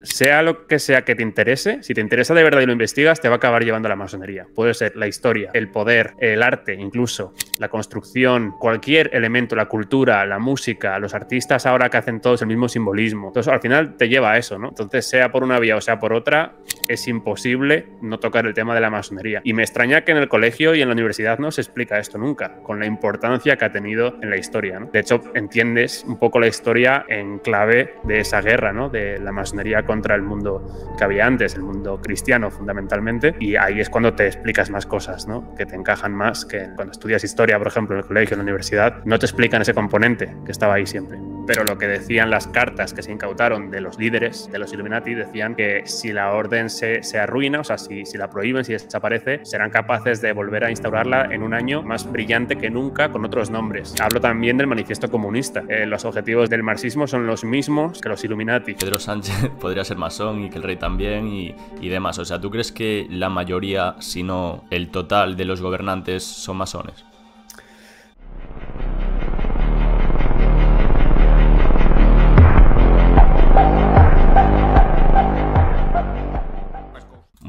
sea lo que sea que te interese, si te interesa de verdad y lo investigas, te va a acabar llevando a la masonería. Puede ser la historia, el poder, el arte, incluso la construcción, cualquier elemento, la cultura, la música, los artistas ahora que hacen todos el mismo simbolismo. Entonces, al final te lleva a eso, ¿no? Entonces, sea por una vía o sea por otra, es imposible no tocar el tema de la masonería. Y me extraña que en el colegio y en la universidad no se explica esto nunca, con la importancia que ha tenido en la historia, ¿no? De hecho, entiendes un poco la historia en clave de esa guerra, ¿no? De la masonería contra el mundo que había antes, el mundo cristiano fundamentalmente, y ahí es cuando te explicas más cosas, ¿no? Que te encajan más que cuando estudias historia, por ejemplo, en el colegio, en la universidad, no te explican ese componente que estaba ahí siempre. Pero lo que decían las cartas que se incautaron de los líderes de los Illuminati decían que si la orden se, arruina, o sea, si, la prohíben, si desaparece, serán capaces de volver a instaurarla en un año más brillante que nunca con otros nombres. Hablo también del manifiesto comunista. Eh, los objetivos del marxismo son los mismos que los Illuminati. Pedro Sánchez podría a ser masón y que el rey también y, y demás. O sea, ¿tú crees que la mayoría, si no el total de los gobernantes, son masones?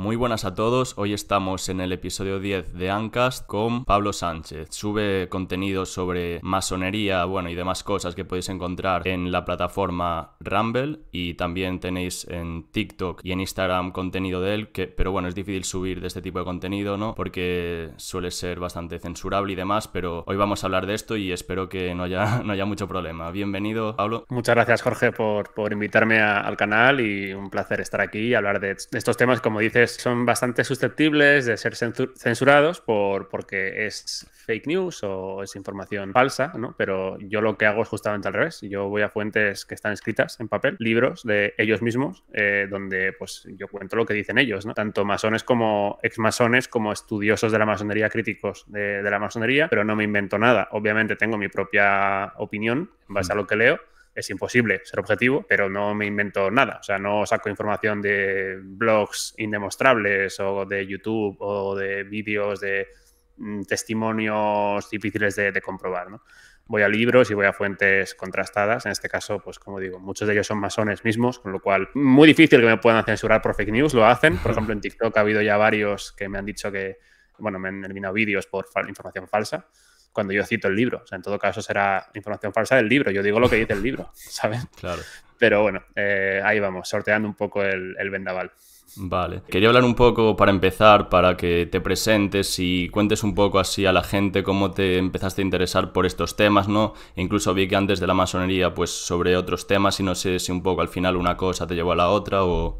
muy buenas a todos. Hoy estamos en el episodio 10 de Ancast con Pablo Sánchez. Sube contenido sobre masonería, bueno, y demás cosas que podéis encontrar en la plataforma Rumble y también tenéis en TikTok y en Instagram contenido de él, que, pero bueno, es difícil subir de este tipo de contenido, ¿no? Porque suele ser bastante censurable y demás, pero hoy vamos a hablar de esto y espero que no haya, no haya mucho problema. Bienvenido, Pablo. Muchas gracias, Jorge, por, por invitarme al canal y un placer estar aquí y hablar de estos temas, como dices, son bastante susceptibles de ser censurados por, porque es fake news o es información falsa, ¿no? Pero yo lo que hago es justamente al revés. Yo voy a fuentes que están escritas en papel, libros de ellos mismos, eh, donde pues yo cuento lo que dicen ellos, ¿no? Tanto masones como exmasones, como estudiosos de la masonería, críticos de la masonería, pero no me invento nada. Obviamente tengo mi propia opinión en base a mm. lo que leo es imposible ser objetivo, pero no me invento nada. O sea, no saco información de blogs indemostrables o de YouTube o de vídeos de mm, testimonios difíciles de, comprobar. Voy a libros y voy a fuentes contrastadas. En este caso, pues como digo, muchos de ellos son masones mismos, con lo cual muy difícil que me puedan censurar por fake news. Lo hacen. Por ejemplo, en TikTok ha habido ya varios que me han dicho que, bueno, me han eliminado vídeos por información falsa cuando yo cito el libro. O sea, en todo caso será información falsa del libro. Yo digo lo que dice el libro, ¿sabes? Claro. Pero bueno, eh, ahí vamos, sorteando un poco el, vendaval. Vale. Quería hablar un poco para empezar, para que te presentes y cuentes un poco así a la gente cómo te empezaste a interesar por estos temas, ¿no? E incluso vi que antes de la masonería, pues sobre otros temas y no sé si un poco al final una cosa te llevó a la otra o,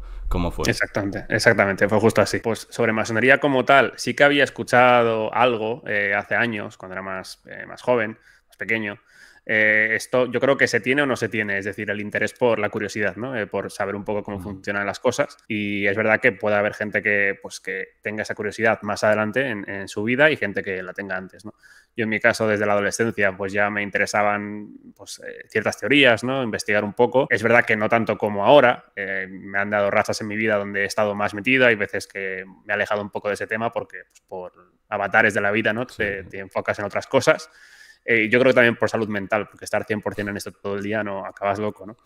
fue? Exactamente, exactamente, fue justo así. Pues sobre masonería como tal, sí que había escuchado algo eh, hace años, cuando era más, eh, más joven, más pequeño. Eh, esto yo creo que se tiene o no se tiene, es decir, el interés por la curiosidad, ¿no? por saber un poco cómo funcionan las cosas. Y es verdad que puede haber gente que, pues, que tenga esa curiosidad más adelante en, en su vida y gente que la tenga antes, ¿no? Yo en mi caso, desde la adolescencia, pues ya me interesaban pues, eh, ciertas teorías, ¿no? Investigar un poco. Es verdad que no tanto como ahora. Eh, me han dado razas en mi vida donde he estado más metido. Hay veces que me he alejado un poco de ese tema porque pues, por avatares de la vida, ¿no? Te, enfocas en otras cosas. Eh, yo creo que también por salud mental, porque estar 100% en esto todo el día no acabas loco, ¿no?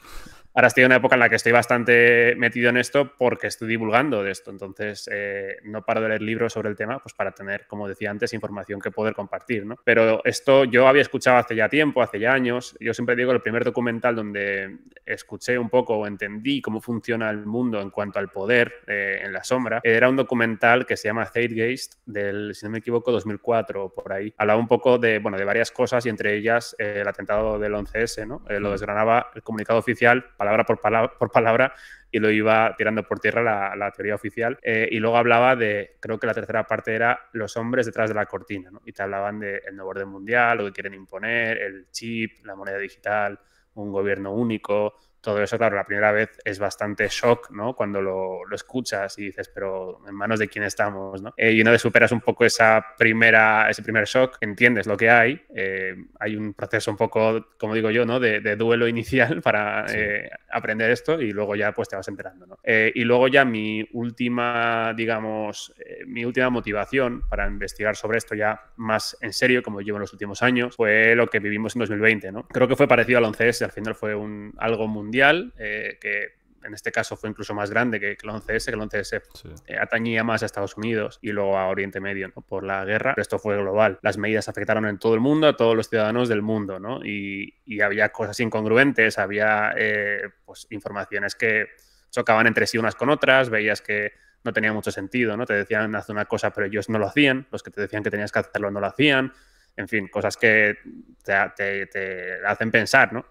Ahora estoy en una época en la que estoy bastante metido en esto porque estoy divulgando de esto. Entonces, eh, no paro de leer libros sobre el tema, pues para tener, como decía antes, información que poder compartir, ¿no? Pero esto yo había escuchado hace ya tiempo, hace ya años. Yo siempre digo, el primer documental donde escuché un poco o entendí cómo funciona el mundo en cuanto al poder eh, en la sombra, era un documental que se llama Zeitgeist, del, si no me equivoco, 2004 o por ahí. Hablaba un poco de, bueno, de varias cosas y entre ellas eh, el atentado del 11S, ¿no? lo desgranaba el comunicado oficial palabra por palabra, por palabra y lo iba tirando por tierra la, teoría oficial. Eh, y luego hablaba de, creo que la tercera parte era los hombres detrás de la cortina, Y te hablaban del nuevo orden mundial, lo que quieren imponer, el chip, la moneda digital, un gobierno único, todo eso, claro, la primera vez es bastante shock, ¿no? Cuando lo, escuchas y dices, pero ¿en manos de quién estamos, ¿no? Eh, y una vez superas un poco esa primera, ese primer shock, entiendes lo que hay, eh, hay un proceso un poco, como digo yo, ¿no? De, duelo inicial para eh, aprender esto y luego ya pues te vas enterando, ¿no? y luego ya mi última, digamos, mi última motivación para investigar sobre esto ya más en serio, como llevo en los últimos años, fue lo que vivimos en 2020, ¿no? Creo que fue parecido al 11S, al final fue un, algo mundial eh, que en este caso fue incluso más grande que, el 11S, que el 11S eh, atañía más a Estados Unidos y luego a Oriente Medio por la guerra. pero Esto fue global. Las medidas afectaron en todo el mundo, a todos los ciudadanos del mundo, ¿no? Y, había cosas incongruentes, había eh, pues, informaciones que chocaban entre sí unas con otras, veías que no tenía mucho sentido, ¿no? Te decían haz una cosa, pero ellos no lo hacían, los que te decían que tenías que hacerlo no lo hacían, en fin, cosas que te, te hacen pensar, ¿no?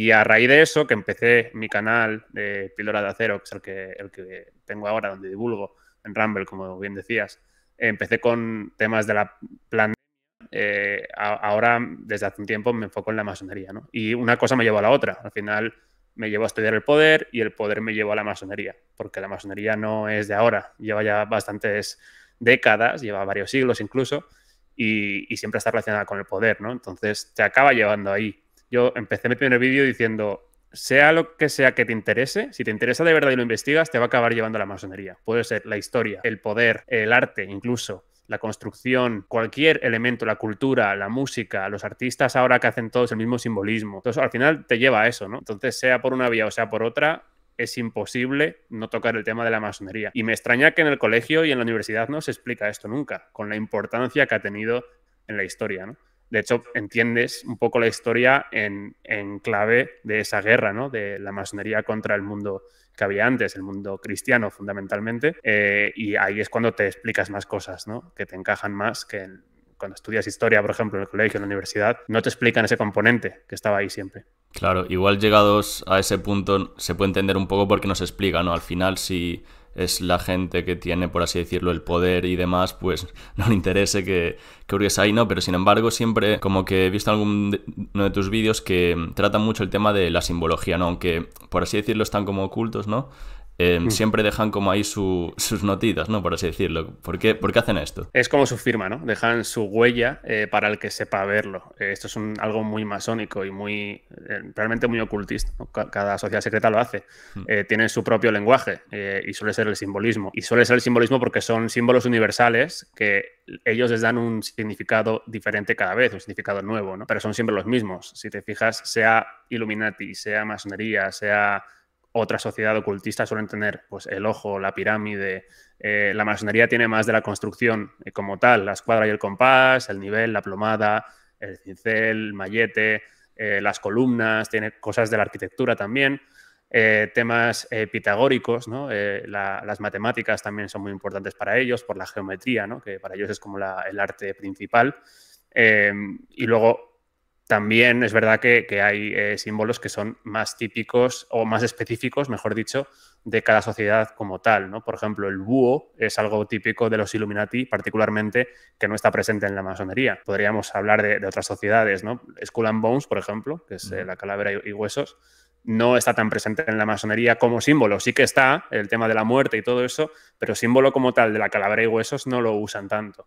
Y a raíz de eso, que empecé mi canal de Píldora de Acero, que es el que, el que tengo ahora, donde divulgo en Rumble, como bien decías, empecé con temas de la planta. Eh, ahora, desde hace un tiempo, me enfoco en la masonería, Y una cosa me llevó a la otra. Al final me llevó a estudiar el poder y el poder me llevó a la masonería, porque la masonería no es de ahora, lleva ya bastantes décadas, lleva varios siglos incluso, y, siempre está relacionada con el poder, ¿no? Entonces te acaba llevando ahí yo empecé mi primer vídeo diciendo, sea lo que sea que te interese, si te interesa de verdad y lo investigas, te va a acabar llevando a la masonería. Puede ser la historia, el poder, el arte incluso, la construcción, cualquier elemento, la cultura, la música, los artistas ahora que hacen todos el mismo simbolismo. Entonces, al final te lleva a eso, ¿no? Entonces, sea por una vía o sea por otra, es imposible no tocar el tema de la masonería. Y me extraña que en el colegio y en la universidad no se explica esto nunca, con la importancia que ha tenido en la historia, ¿no? de hecho, entiendes un poco la historia en, clave de esa guerra, ¿no? De la masonería contra el mundo que había antes, el mundo cristiano fundamentalmente, eh, y ahí es cuando te explicas más cosas, ¿no? Que te encajan más que cuando estudias historia, por ejemplo, en el colegio, en la universidad, no te explican ese componente que estaba ahí siempre. Claro, igual llegados a ese punto se puede entender un poco porque nos explica, ¿no? Al final, si es la gente que tiene, por así decirlo, el poder y demás, pues no le interese que, que ahí, ¿no? Pero sin embargo, siempre como que he visto algún de, uno de tus vídeos que tratan mucho el tema de la simbología, ¿no? Aunque, por así decirlo, están como ocultos, ¿no? Em, mm. siempre dejan como ahí sus notitas, ¿no? Por así decirlo. ¿Por qué, hacen esto? Es como su firma, ¿no? Dejan su huella eh, para el que sepa verlo. Eh, esto es un, algo muy masónico y muy eh, realmente muy ocultista. Cada sociedad secreta lo hace. Mm. Tiene tienen su propio lenguaje y suele ser el simbolismo. Y suele ser el simbolismo porque son símbolos universales que ellos les dan un significado diferente cada vez, un significado nuevo, ¿no? Pero son siempre los mismos. Si te fijas, sea Illuminati, sea masonería, sea otra sociedad ocultista suelen tener pues, el ojo, la pirámide. Eh, la masonería tiene más de la construcción eh, como tal, la escuadra y el compás, el nivel, la plomada, el cincel, el mallete, eh, las columnas, tiene cosas de la arquitectura también. temas pitagóricos, las matemáticas también son muy importantes para ellos, por la geometría, ¿no? que para ellos es como el arte principal. y luego también es verdad que, hay eh, símbolos que son más típicos o más específicos, mejor dicho, de cada sociedad como tal. Por ejemplo, el búho es algo típico de los Illuminati, particularmente que no está presente en la masonería. Podríamos hablar de, otras sociedades, ¿no? Skull and Bones, por ejemplo, que es eh, la calavera y, y huesos, no está tan presente en la masonería como símbolo. Sí que está el tema de la muerte y todo eso, pero símbolo como tal de la calavera y huesos no lo usan tanto.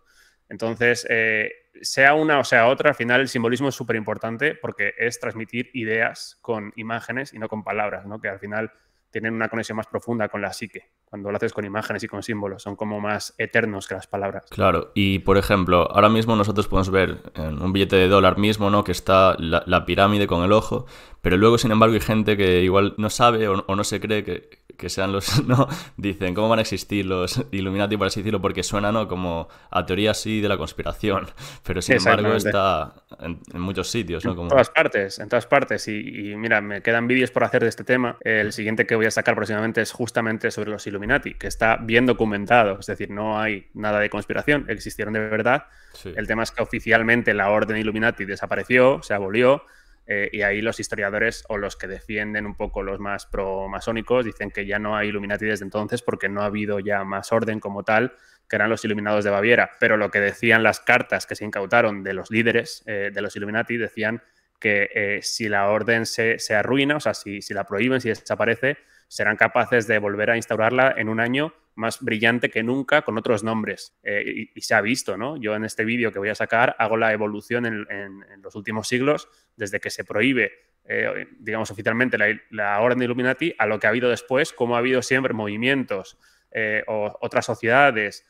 Entonces, eh, sea una o sea otra, al final el simbolismo es súper importante porque es transmitir ideas con imágenes y no con palabras, ¿no? que al final tienen una conexión más profunda con la psique cuando lo haces con imágenes y con símbolos, son como más eternos que las palabras. Claro, y por ejemplo, ahora mismo nosotros podemos ver en un billete de dólar mismo, ¿no? Que está la, pirámide con el ojo, pero luego, sin embargo, hay gente que igual no sabe o, no se cree que, que, sean los, ¿no? Dicen, ¿cómo van a existir los Illuminati, por así decirlo? Porque suena, ¿no? Como a teoría sí de la conspiración, pero sin embargo está en, muchos sitios, ¿no? Como... En todas partes, en todas partes. Y, y mira, me quedan vídeos por hacer de este tema. El siguiente que voy a sacar próximamente es justamente sobre los Illuminati que está bien documentado, es decir, no hay nada de conspiración, existieron de verdad. El tema es que oficialmente la orden Illuminati desapareció, se abolió, eh, y ahí los historiadores o los que defienden un poco los más pro-masónicos dicen que ya no hay Illuminati desde entonces porque no ha habido ya más orden como tal, que eran los iluminados de Baviera. Pero lo que decían las cartas que se incautaron de los líderes eh, de los Illuminati decían que eh, si la orden se, se, arruina, o sea, si, si la prohíben, si desaparece, serán capaces de volver a instaurarla en un año más brillante que nunca con otros nombres. Eh, y, se ha visto, ¿no? Yo en este vídeo que voy a sacar hago la evolución en, los últimos siglos, desde que se prohíbe, eh, digamos oficialmente, la, orden de Illuminati, a lo que ha habido después, cómo ha habido siempre movimientos eh, o otras sociedades.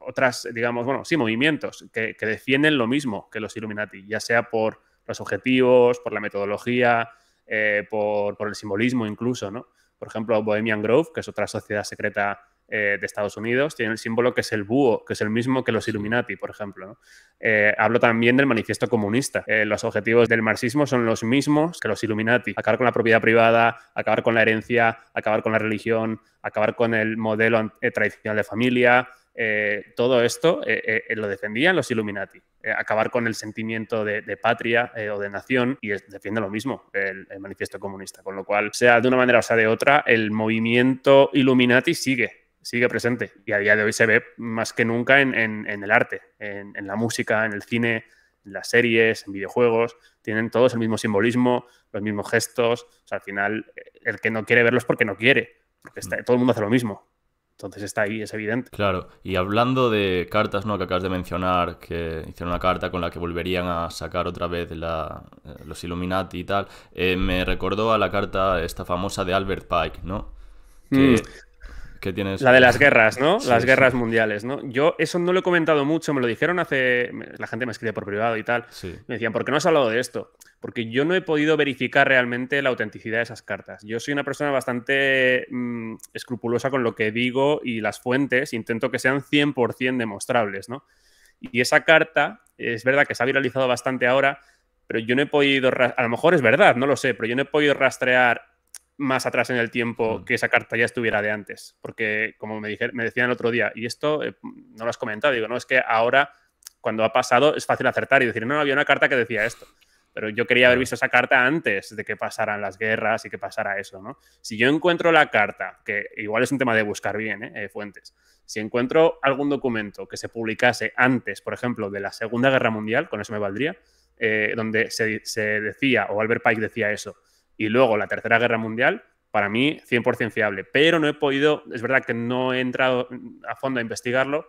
otras, digamos, bueno, sí, movimientos que defienden lo mismo que los Illuminati, ya sea por los objetivos, por la metodología, eh, por, el simbolismo incluso, ¿no? Por ejemplo, Bohemian Grove, que es otra sociedad secreta eh, de Estados Unidos, tiene el símbolo que es el búho, que es el mismo que los Illuminati, por ejemplo. Eh, hablo también del manifiesto comunista. los objetivos del marxismo son los mismos que los Illuminati. Acabar con la propiedad privada, acabar con la herencia, acabar con la religión, acabar con el modelo tradicional de familia, eh, todo esto eh, eh, lo defendían los Illuminati. acabar con el sentimiento de, patria o de nación y defiende lo mismo el, manifiesto comunista. Con lo cual, sea de una manera o sea de otra, el movimiento Illuminati sigue, sigue presente. Y a día de hoy se ve más que nunca en, el arte, en, la música, en el cine, en las series, en videojuegos, tienen todos el mismo simbolismo, los mismos gestos. O sea, al final, el que no quiere verlos porque no quiere, porque mm. todo el mundo hace lo mismo. Entonces está ahí, es evidente. Claro, y hablando de cartas, ¿no? Que acabas de mencionar, que hicieron una carta con la que volverían a sacar otra vez la, eh, los Illuminati y tal, eh, me recordó a la carta esta famosa de Albert Pike, ¿no? Mm. La de las guerras, ¿no? las guerras mundiales, ¿no? Yo eso no lo he comentado mucho, me lo dijeron hace. La gente me escribe por privado y tal. Me decían, ¿por qué no has hablado de esto? Porque yo no he podido verificar realmente la autenticidad de esas cartas. Yo soy una persona bastante mm, escrupulosa con lo que digo y las fuentes, intento que sean 100% demostrables, ¿no? Y esa carta, es verdad que se ha viralizado bastante ahora, pero yo no he podido, a lo mejor es verdad, no lo sé, pero yo no he podido rastrear más atrás en el tiempo mm. que esa carta ya estuviera de antes. Porque, como me, me decían el otro día, y esto eh, no lo has comentado, digo, no, es que ahora, cuando ha pasado, es fácil acertar y decir, no, había una carta que decía esto. Pero yo quería haber visto esa carta antes de que pasaran las guerras y que pasara eso, ¿no? Si yo encuentro la carta, que igual es un tema de buscar bien, ¿eh? eh fuentes, si encuentro algún documento que se publicase antes, por ejemplo, de la Segunda Guerra Mundial, con eso me valdría, eh, donde se, se decía, o Albert Pike decía eso, y luego la Tercera Guerra Mundial, para mí 100% fiable. Pero no he podido, es verdad que no he entrado a fondo a investigarlo,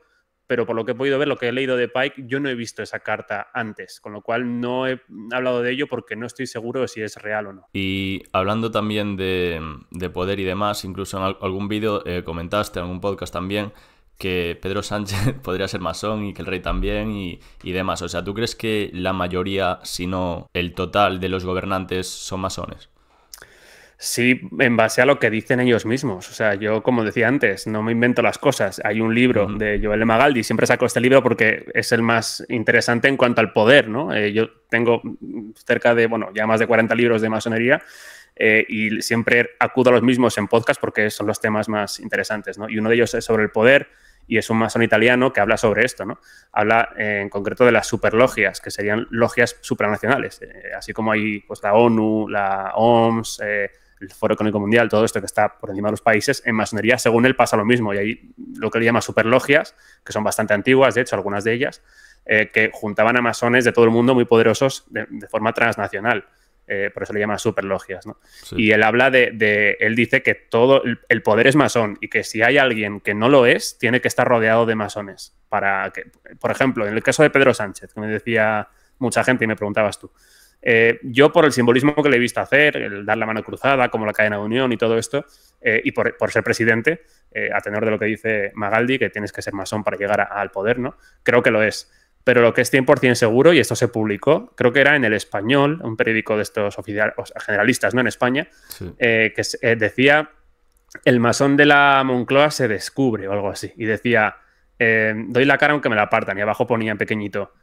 pero por lo que he podido ver, lo que he leído de Pike, yo no he visto esa carta antes, con lo cual no he hablado de ello porque no estoy seguro de si es real o no. Y hablando también de, poder y demás, incluso en algún vídeo eh, comentaste, en algún podcast también, que Pedro Sánchez podría ser masón y que el rey también y, y, demás. O sea, ¿tú crees que la mayoría, si no el total de los gobernantes, son masones? Sí, en base a lo que dicen ellos mismos. O sea, yo, como decía antes, no me invento las cosas. Hay un libro de Joel Magaldi, siempre saco este libro porque es el más interesante en cuanto al poder, ¿no? Eh, yo tengo cerca de, bueno, ya más de 40 libros de masonería eh, y siempre acudo a los mismos en podcast porque son los temas más interesantes, ¿no? Y uno de ellos es sobre el poder y es un masón italiano que habla sobre esto, ¿no? Habla eh, en concreto de las superlogias, que serían logias supranacionales, así como hay pues, la ONU, la OMS, eh, el Foro Económico Mundial, todo esto que está por encima de los países, en masonería, según él, pasa lo mismo. Y hay lo que él llama superlogias, que son bastante antiguas, de hecho, algunas de ellas, eh, que juntaban a masones de todo el mundo muy poderosos de, forma transnacional. Eh, por eso le llaman superlogias. Y él habla de, Él dice que todo. El, poder es masón y que si hay alguien que no lo es, tiene que estar rodeado de masones. Para que, por ejemplo, en el caso de Pedro Sánchez, que me decía mucha gente y me preguntabas tú. Eh, yo por el simbolismo que le he visto hacer, el dar la mano cruzada, como la cadena de unión y todo esto, eh, y por, ser presidente, eh, a tenor de lo que dice Magaldi, que tienes que ser masón para llegar al poder, ¿no? Creo que lo es. Pero lo que es 100% seguro, y esto se publicó, creo que era en El Español, un periódico de estos generalistas, ¿no? En España, que decía, el masón de la Moncloa se descubre o algo así. Y decía, doy la cara aunque me la apartan. Y abajo ponía en pequeñito,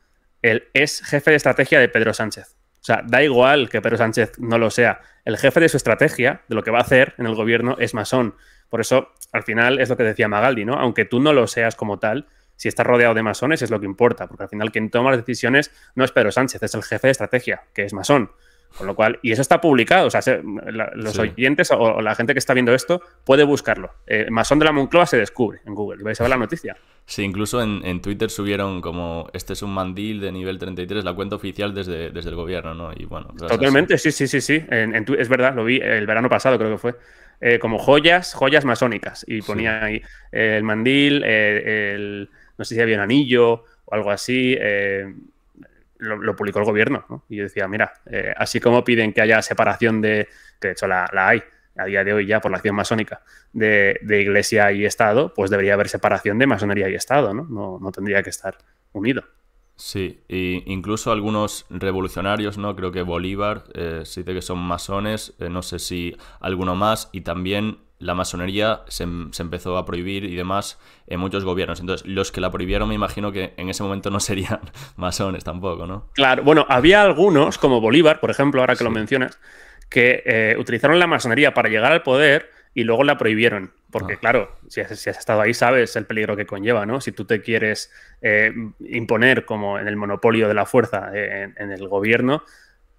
el es jefe de estrategia de Pedro Sánchez. O sea, da igual que Pedro Sánchez no lo sea. El jefe de su estrategia, de lo que va a hacer en el gobierno, es masón. Por eso, al final, es lo que decía Magaldi, ¿no? Aunque tú no lo seas como tal, si estás rodeado de masones es lo que importa, porque al final quien toma las decisiones no es Pedro Sánchez, es el jefe de estrategia, que es masón. Con lo cual, y eso está publicado, o sea, los oyentes o, la gente que está viendo esto puede buscarlo. Eh, Masón de la Moncloa se descubre en Google vais a ver la noticia. Sí, incluso en, Twitter subieron como este es un mandil de nivel 33, la cuenta oficial desde, desde el gobierno, ¿no? Y bueno. Totalmente, sí, sí, sí, sí. En, es verdad, lo vi el verano pasado, creo que fue. Eh, como joyas, joyas masónicas. Y ponía ahí eh, el mandil, el, no sé si había un anillo o algo así lo, publicó el gobierno. ¿no? Y yo decía, mira, eh, así como piden que haya separación de, que de hecho la, hay, a día de hoy ya por la acción masónica de, iglesia y Estado, pues debería haber separación de masonería y Estado, ¿no? No, tendría que estar unido. Sí, e incluso algunos revolucionarios, ¿no? Creo que Bolívar eh, sí dice que son masones, eh, no sé si alguno más, y también la masonería se, empezó a prohibir y demás en muchos gobiernos. Entonces, los que la prohibieron me imagino que en ese momento no serían masones tampoco, ¿no? Claro, bueno, había algunos, como Bolívar, por ejemplo, ahora que lo mencionas, que eh, utilizaron la masonería para llegar al poder y luego la prohibieron. Porque, ah. claro, si has, estado ahí, sabes el peligro que conlleva, ¿no? Si tú te quieres eh, imponer como en el monopolio de la fuerza eh, en, el gobierno,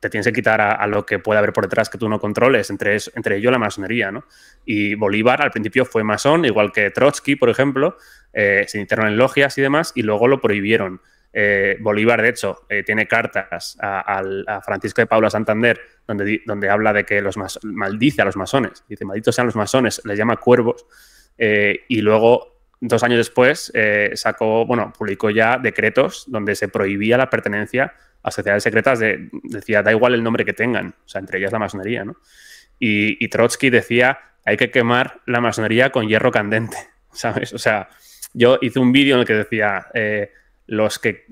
te tienes que quitar a, lo que puede haber por detrás que tú no controles, entre, ellos entre la masonería, ¿no? Y Bolívar al principio fue masón, igual que Trotsky, por ejemplo, eh, se iniciaron en logias y demás, y luego lo prohibieron. Eh, Bolívar, de hecho, eh, tiene cartas a, Francisco de Paula Santander, donde, donde habla de que los maldice a los masones, dice, malditos sean los masones, les llama cuervos, y luego dos años después sacó, bueno, publicó ya decretos donde se prohibía la pertenencia las sociedades secretas de, decía, da igual el nombre que tengan, o sea, entre ellas la masonería, ¿no? Y, Trotsky decía, hay que quemar la masonería con hierro candente, ¿sabes? O sea, yo hice un vídeo en el que decía, eh, los, que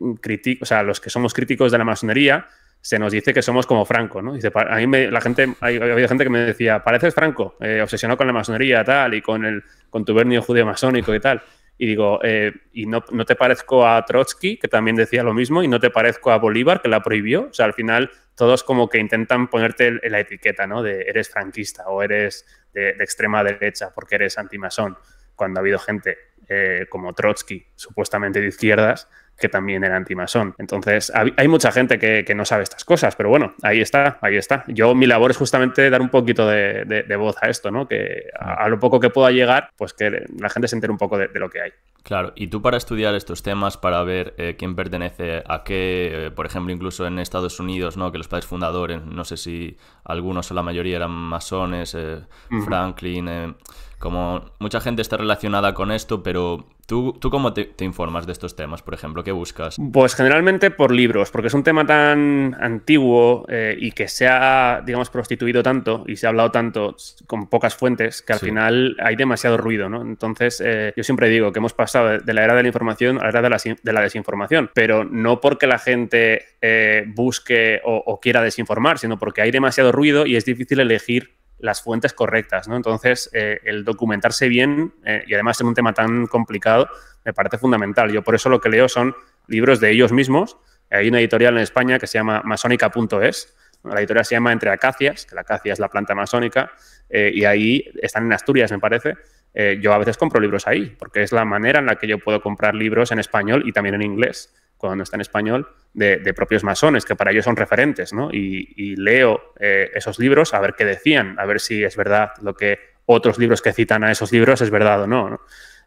o sea, los que somos críticos de la masonería, se nos dice que somos como Franco, ¿no? Dice, a mí me, la gente, hay, había gente que me decía, pareces Franco, eh, obsesionado con la masonería, tal, y con, el, con tu vernio judío masónico y tal y digo, eh, ¿y no, te parezco a Trotsky, que también decía lo mismo, y no te parezco a Bolívar, que la prohibió? O sea, al final todos como que intentan ponerte la etiqueta, ¿no? De eres franquista o eres de, extrema derecha porque eres antimasón, cuando ha habido gente eh, como Trotsky, supuestamente de izquierdas, que también era antimasón. Entonces, hay mucha gente que, no sabe estas cosas, pero bueno, ahí está, ahí está. Yo, mi labor es justamente dar un poquito de, voz a esto, ¿no? Que a, lo poco que pueda llegar, pues que la gente se entere un poco de, lo que hay. Claro, y tú para estudiar estos temas, para ver eh, quién pertenece a qué, eh, por ejemplo, incluso en Estados Unidos, ¿no? Que los padres fundadores, no sé si algunos o la mayoría eran masones, eh, Franklin como mucha gente está relacionada con esto, pero ¿tú, tú cómo te, informas de estos temas, por ejemplo? ¿Qué buscas? Pues generalmente por libros, porque es un tema tan antiguo eh, y que se ha, digamos, prostituido tanto y se ha hablado tanto con pocas fuentes que al final hay demasiado ruido, ¿no? Entonces, eh, yo siempre digo que hemos pasado de la era de la información a la era de la, desinformación, pero no porque la gente eh, busque o quiera desinformar, sino porque hay demasiado ruido y es difícil elegir las fuentes correctas, ¿no? Entonces, eh, el documentarse bien, eh, y además en un tema tan complicado, me parece fundamental. Yo por eso lo que leo son libros de ellos mismos. Hay una editorial en España que se llama masónica.es, la editorial se llama Entre Acacias, que la acacia es la planta masónica, eh, y ahí están en Asturias, me parece, eh, yo a veces compro libros ahí, porque es la manera en la que yo puedo comprar libros en español y también en inglés, cuando está en español, de, propios masones, que para ellos son referentes, ¿no? Y, leo eh, esos libros a ver qué decían, a ver si es verdad lo que otros libros que citan a esos libros es verdad o no.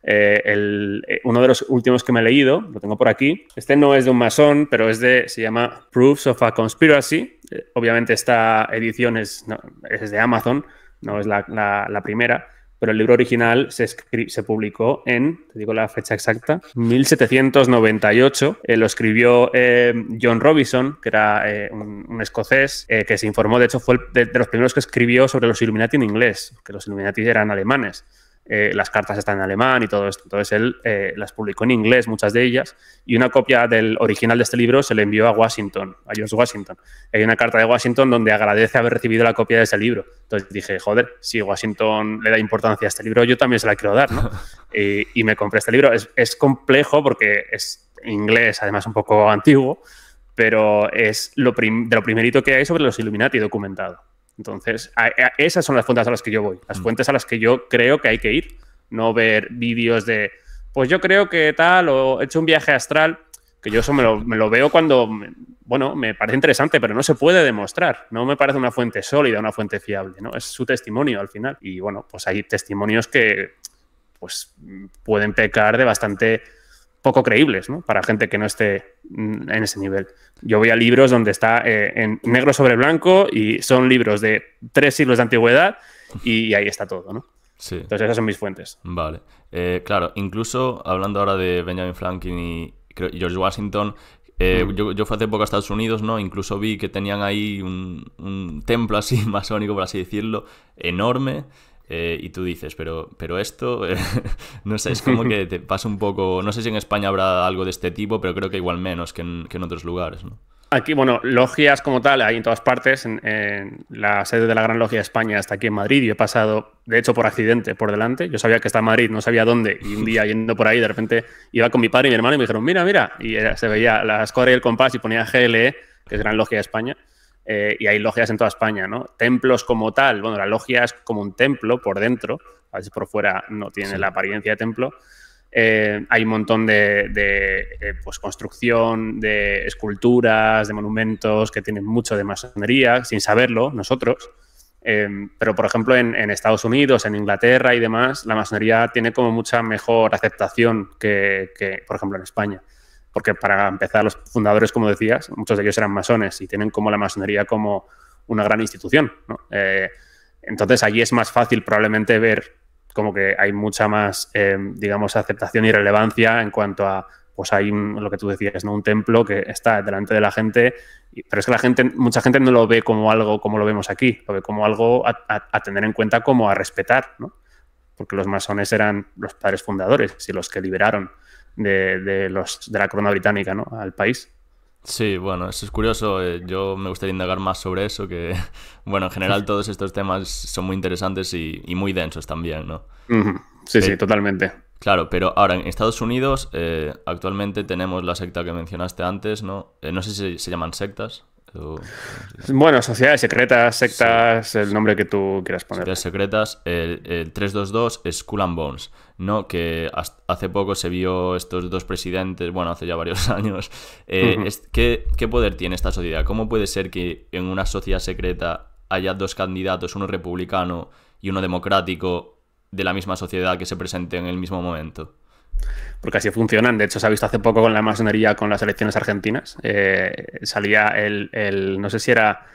Eh, uno de los últimos que me he leído, lo tengo por aquí. Este no es de un masón, pero es de, se llama Proofs of a Conspiracy. obviamente esta edición es, es de Amazon, no es la, la primera pero el libro original se, publicó en, te digo la fecha exacta, 1798. Eh, lo escribió eh, John Robinson, que era eh, un, escocés, que se informó, de hecho, fue de, los primeros que escribió sobre los Illuminati en inglés, que los Illuminati eran alemanes. Eh, las cartas están en alemán y todo esto. Entonces él eh, las publicó en inglés, muchas de ellas, y una copia del original de este libro se le envió a Washington, a George Washington. Hay una carta de Washington donde agradece haber recibido la copia de ese libro. Entonces dije, joder, si Washington le da importancia a este libro, yo también se la quiero dar, ¿no? y, me compré este libro. Es, es complejo porque es inglés, además un poco antiguo, pero es lo de lo primerito que hay sobre los Illuminati documentado. Entonces, esas son las fuentes a las que yo voy, las mm. fuentes a las que yo creo que hay que ir, no ver vídeos de, pues yo creo que tal, o he hecho un viaje astral, que yo eso me lo, veo cuando, bueno, me parece interesante, pero no se puede demostrar, no me parece una fuente sólida, una fuente fiable, ¿no? Es su testimonio al final. Y bueno, pues hay testimonios que pues pueden pecar de bastante poco creíbles ¿no? para gente que no esté mm, en ese nivel. Yo voy a libros donde está eh, en negro sobre blanco y son libros de tres siglos de antigüedad y ahí está todo, ¿no? Sí. Entonces esas son mis fuentes. Vale. Eh, claro, incluso hablando ahora de Benjamin Franklin y George Washington, eh, mm. yo, fui hace poco a Estados Unidos, ¿no? Incluso vi que tenían ahí un, un templo así, masónico, por así decirlo, enorme. Eh, y tú dices, pero, pero esto, eh, no sé, es como que te pasa un poco, no sé si en España habrá algo de este tipo, pero creo que igual menos que en, otros lugares, Aquí, bueno, logias como tal hay en todas partes. En, la sede de la Gran Logia de España está aquí en Madrid. y he pasado, de hecho, por accidente por delante. Yo sabía que está en Madrid, no sabía dónde. Y un día yendo por ahí, de repente iba con mi padre y mi hermano y me dijeron, mira, mira. Y eh, se veía la escuadra y el compás y ponía GLE, que es Gran Logia de España. Eh, y hay logias en toda España, Templos como tal, bueno, la logia es como un templo por dentro, a veces por fuera no tiene la apariencia de templo. Eh, hay un montón de, eh, pues, construcción, de esculturas, de monumentos que tienen mucho de masonería, sin saberlo nosotros. pero, por ejemplo, en, Estados Unidos, en Inglaterra y demás, la masonería tiene como mucha mejor aceptación que por ejemplo, en España porque para empezar los fundadores, como decías, muchos de ellos eran masones y tienen como la masonería como una gran institución. Eh, entonces allí es más fácil probablemente ver como que hay mucha más, eh, digamos, aceptación y relevancia en cuanto a, pues hay lo que tú decías, ¿no? Un templo que está delante de la gente, pero es que la gente, mucha gente no lo ve como algo como lo vemos aquí, lo ve como algo a, a tener en cuenta como a respetar, ¿no? Porque los masones eran los padres fundadores y los que liberaron de, de, los, de la corona británica ¿no? al país. Sí, bueno, eso es curioso. Eh, yo me gustaría indagar más sobre eso, que, bueno, en general todos estos temas son muy interesantes y, muy densos también, ¿no? Sí, sí, eh, totalmente. Claro, pero ahora en Estados Unidos eh, actualmente tenemos la secta que mencionaste antes, ¿no? no sé si se llaman sectas. Bueno, sociedades secretas, sectas, el nombre que tú quieras poner. Sociedades secretas, el, 322 es Cool and Bones, ¿no? Que hace poco se vio estos dos presidentes, bueno, hace ya varios años. Eh, ¿qué, ¿Qué poder tiene esta sociedad? ¿Cómo puede ser que en una sociedad secreta haya dos candidatos, uno republicano y uno democrático, de la misma sociedad que se presenten en el mismo momento? porque así funcionan. De hecho, se ha visto hace poco con la masonería con las elecciones argentinas. Eh, salía el, no sé si era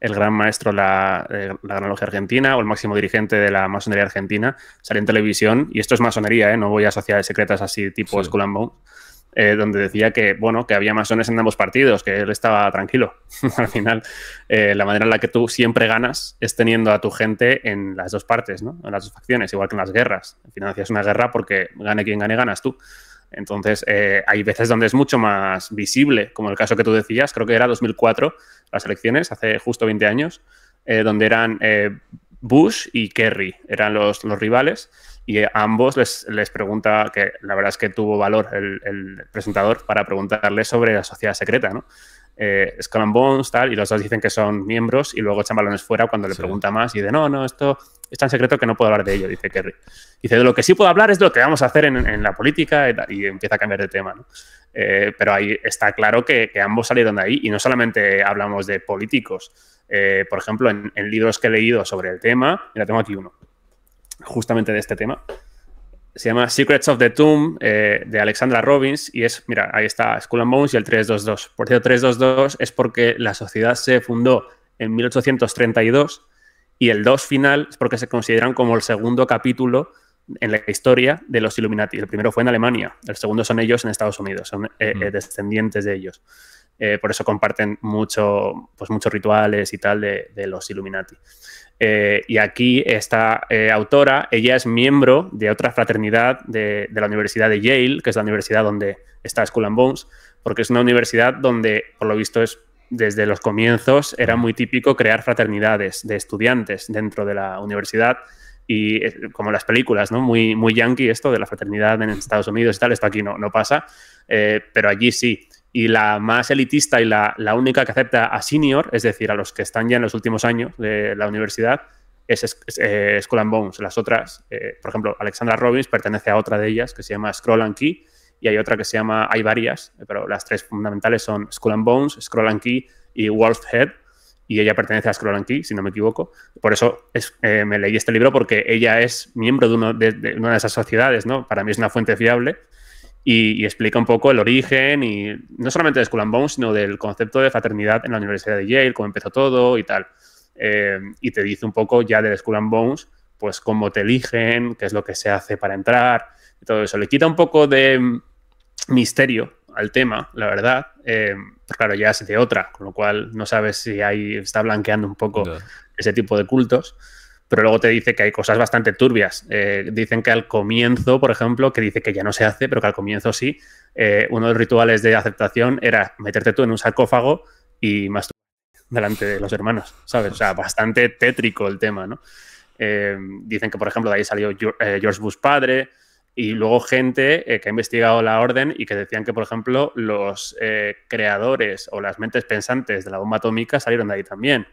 el gran maestro de la, eh, la Logia Argentina o el máximo dirigente de la masonería argentina, salía en televisión, y esto es masonería, ¿eh? no voy a sociedades secretas así tipo sí. and eh, donde decía que, bueno, que había masones en ambos partidos, que él estaba tranquilo. Al final, eh, la manera en la que tú siempre ganas es teniendo a tu gente en las dos partes, ¿no? En las dos facciones, igual que en las guerras. Financias una guerra porque gane quien gane, ganas tú. Entonces, eh, hay veces donde es mucho más visible, como el caso que tú decías, creo que era 2004, las elecciones, hace justo 20 años, donde eran Bush y Kerry, eran los, los rivales y ambos les, pregunta, que la verdad es que tuvo valor el, presentador para preguntarle sobre la sociedad secreta, ¿no? Eh, Bones, tal, y los dos dicen que son miembros y luego Chambalones fuera cuando le pregunta más y dice, no, no, esto es tan secreto que no puedo hablar de ello, dice Kerry. Dice, de lo que sí puedo hablar es de lo que vamos a hacer en, la política y, empieza a cambiar de tema, ¿no? Eh, pero ahí está claro que, ambos salieron de ahí y no solamente hablamos de políticos. Eh, por ejemplo, en, libros que he leído sobre el tema, la tengo aquí uno, justamente de este tema. Se llama Secrets of the Tomb eh, de Alexandra Robbins y es, mira, ahí está Skull and Bones y el 322. Por cierto, 322 es porque la sociedad se fundó en 1832 y el 2 final es porque se consideran como el segundo capítulo en la historia de los Illuminati. El primero fue en Alemania, el segundo son ellos en Estados Unidos, son eh, mm. eh, descendientes de ellos. Eh, por eso comparten mucho, pues muchos rituales y tal de, los Illuminati. Eh, y aquí esta eh, autora, ella es miembro de otra fraternidad de, la Universidad de Yale, que es la universidad donde está School and Bones, porque es una universidad donde, por lo visto, es desde los comienzos era muy típico crear fraternidades de estudiantes dentro de la universidad y como las películas, ¿no? Muy, muy yankee esto de la fraternidad en Estados Unidos y tal, esto aquí no, no pasa, pero allí sí y la más elitista y la, única que acepta a senior, es decir, a los que están ya en los últimos años de la universidad, es, eh, Skull and Bones. Las otras, eh, por ejemplo, Alexandra Robbins pertenece a otra de ellas que se llama Scroll and Key y hay otra que se llama, hay varias, eh, pero las tres fundamentales son Skull and Bones, Scroll and Key y Wolf Head. Y ella pertenece a Scroll and Key, si no me equivoco. Por eso es, me leí este libro, porque ella es miembro de, de una de esas sociedades, ¿no? Para mí es una fuente fiable y, explica un poco el origen y no solamente de Skull and Bones, sino del concepto de fraternidad en la Universidad de Yale, cómo empezó todo y tal. Eh, y te dice un poco ya de Skull and Bones, pues cómo te eligen, qué es lo que se hace para entrar y todo eso. Le quita un poco de misterio al tema, la verdad. Eh, claro, ya es de otra, con lo cual no sabes si está blanqueando un poco ese tipo de cultos pero luego te dice que hay cosas bastante turbias. Eh, dicen que al comienzo, por ejemplo, que dice que ya no se hace, pero que al comienzo sí, eh, uno de los rituales de aceptación era meterte tú en un sarcófago y masturbar delante de los hermanos, ¿sabes? O sea, bastante tétrico el tema, eh, dicen que, por ejemplo, de ahí salió George Bush padre, y luego gente que ha investigado la orden y que decían que, por ejemplo, los creadores o las mentes pensantes de la bomba atómica salieron de ahí también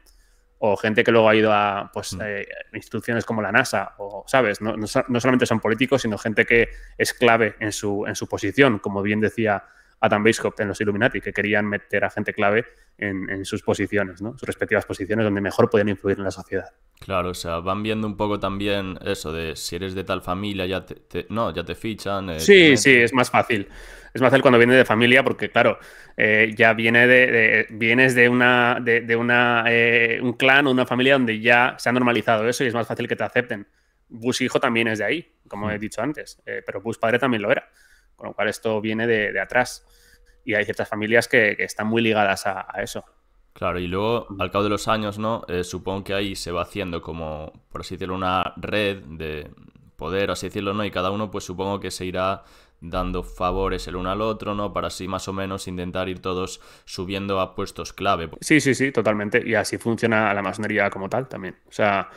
o gente que luego ha ido a pues, mm. eh, instituciones como la NASA, o, ¿sabes? No, solamente son políticos, sino gente que es clave en su, en su posición, como bien decía Adam Bishop en los Illuminati, que querían meter a gente clave en, sus posiciones, Sus respectivas posiciones donde mejor podían influir en la sociedad. Claro, o sea, van viendo un poco también eso de si eres de tal familia, ya te, no, ya te fichan. Eh, sí, sí, es más fácil. Es más fácil cuando viene de familia porque, claro, eh, ya viene de, vienes de, una, de, una, eh, un clan o una familia donde ya se ha normalizado eso y es más fácil que te acepten. Bush hijo también es de ahí, como he mm. dicho antes, pero Bush padre también lo era, con lo cual esto viene de, atrás. Y hay ciertas familias que, están muy ligadas a eso. Claro, y luego al cabo de los años, ¿no? Eh, supongo que ahí se va haciendo como, por así decirlo, una red de poder, así decirlo, ¿no? Y cada uno, pues supongo que se irá dando favores el uno al otro, ¿no? Para así más o menos intentar ir todos subiendo a puestos clave. Sí, sí, sí, totalmente. Y así funciona la masonería como tal también. O sea,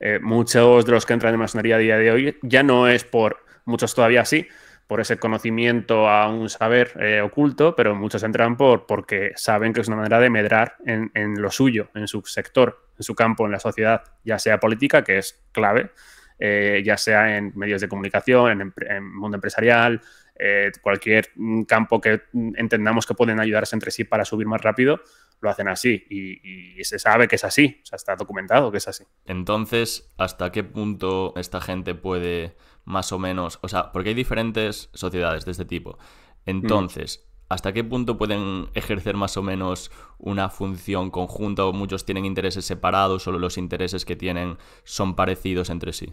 eh, muchos de los que entran en masonería a día de hoy ya no es por, muchos todavía sí, por ese conocimiento a un saber eh, oculto, pero muchos entran por, porque saben que es una manera de medrar en, lo suyo, en su sector, en su campo, en la sociedad, ya sea política, que es clave, eh, ya sea en medios de comunicación, en, el mundo empresarial, eh, cualquier mm, campo que mm, entendamos que pueden ayudarse entre sí para subir más rápido, lo hacen así y, y, se sabe que es así, o sea, está documentado que es así. Entonces, ¿hasta qué punto esta gente puede más o menos, o sea, porque hay diferentes sociedades de este tipo. Entonces, ¿hasta qué punto pueden ejercer más o menos una función conjunta o muchos tienen intereses separados o los intereses que tienen son parecidos entre sí?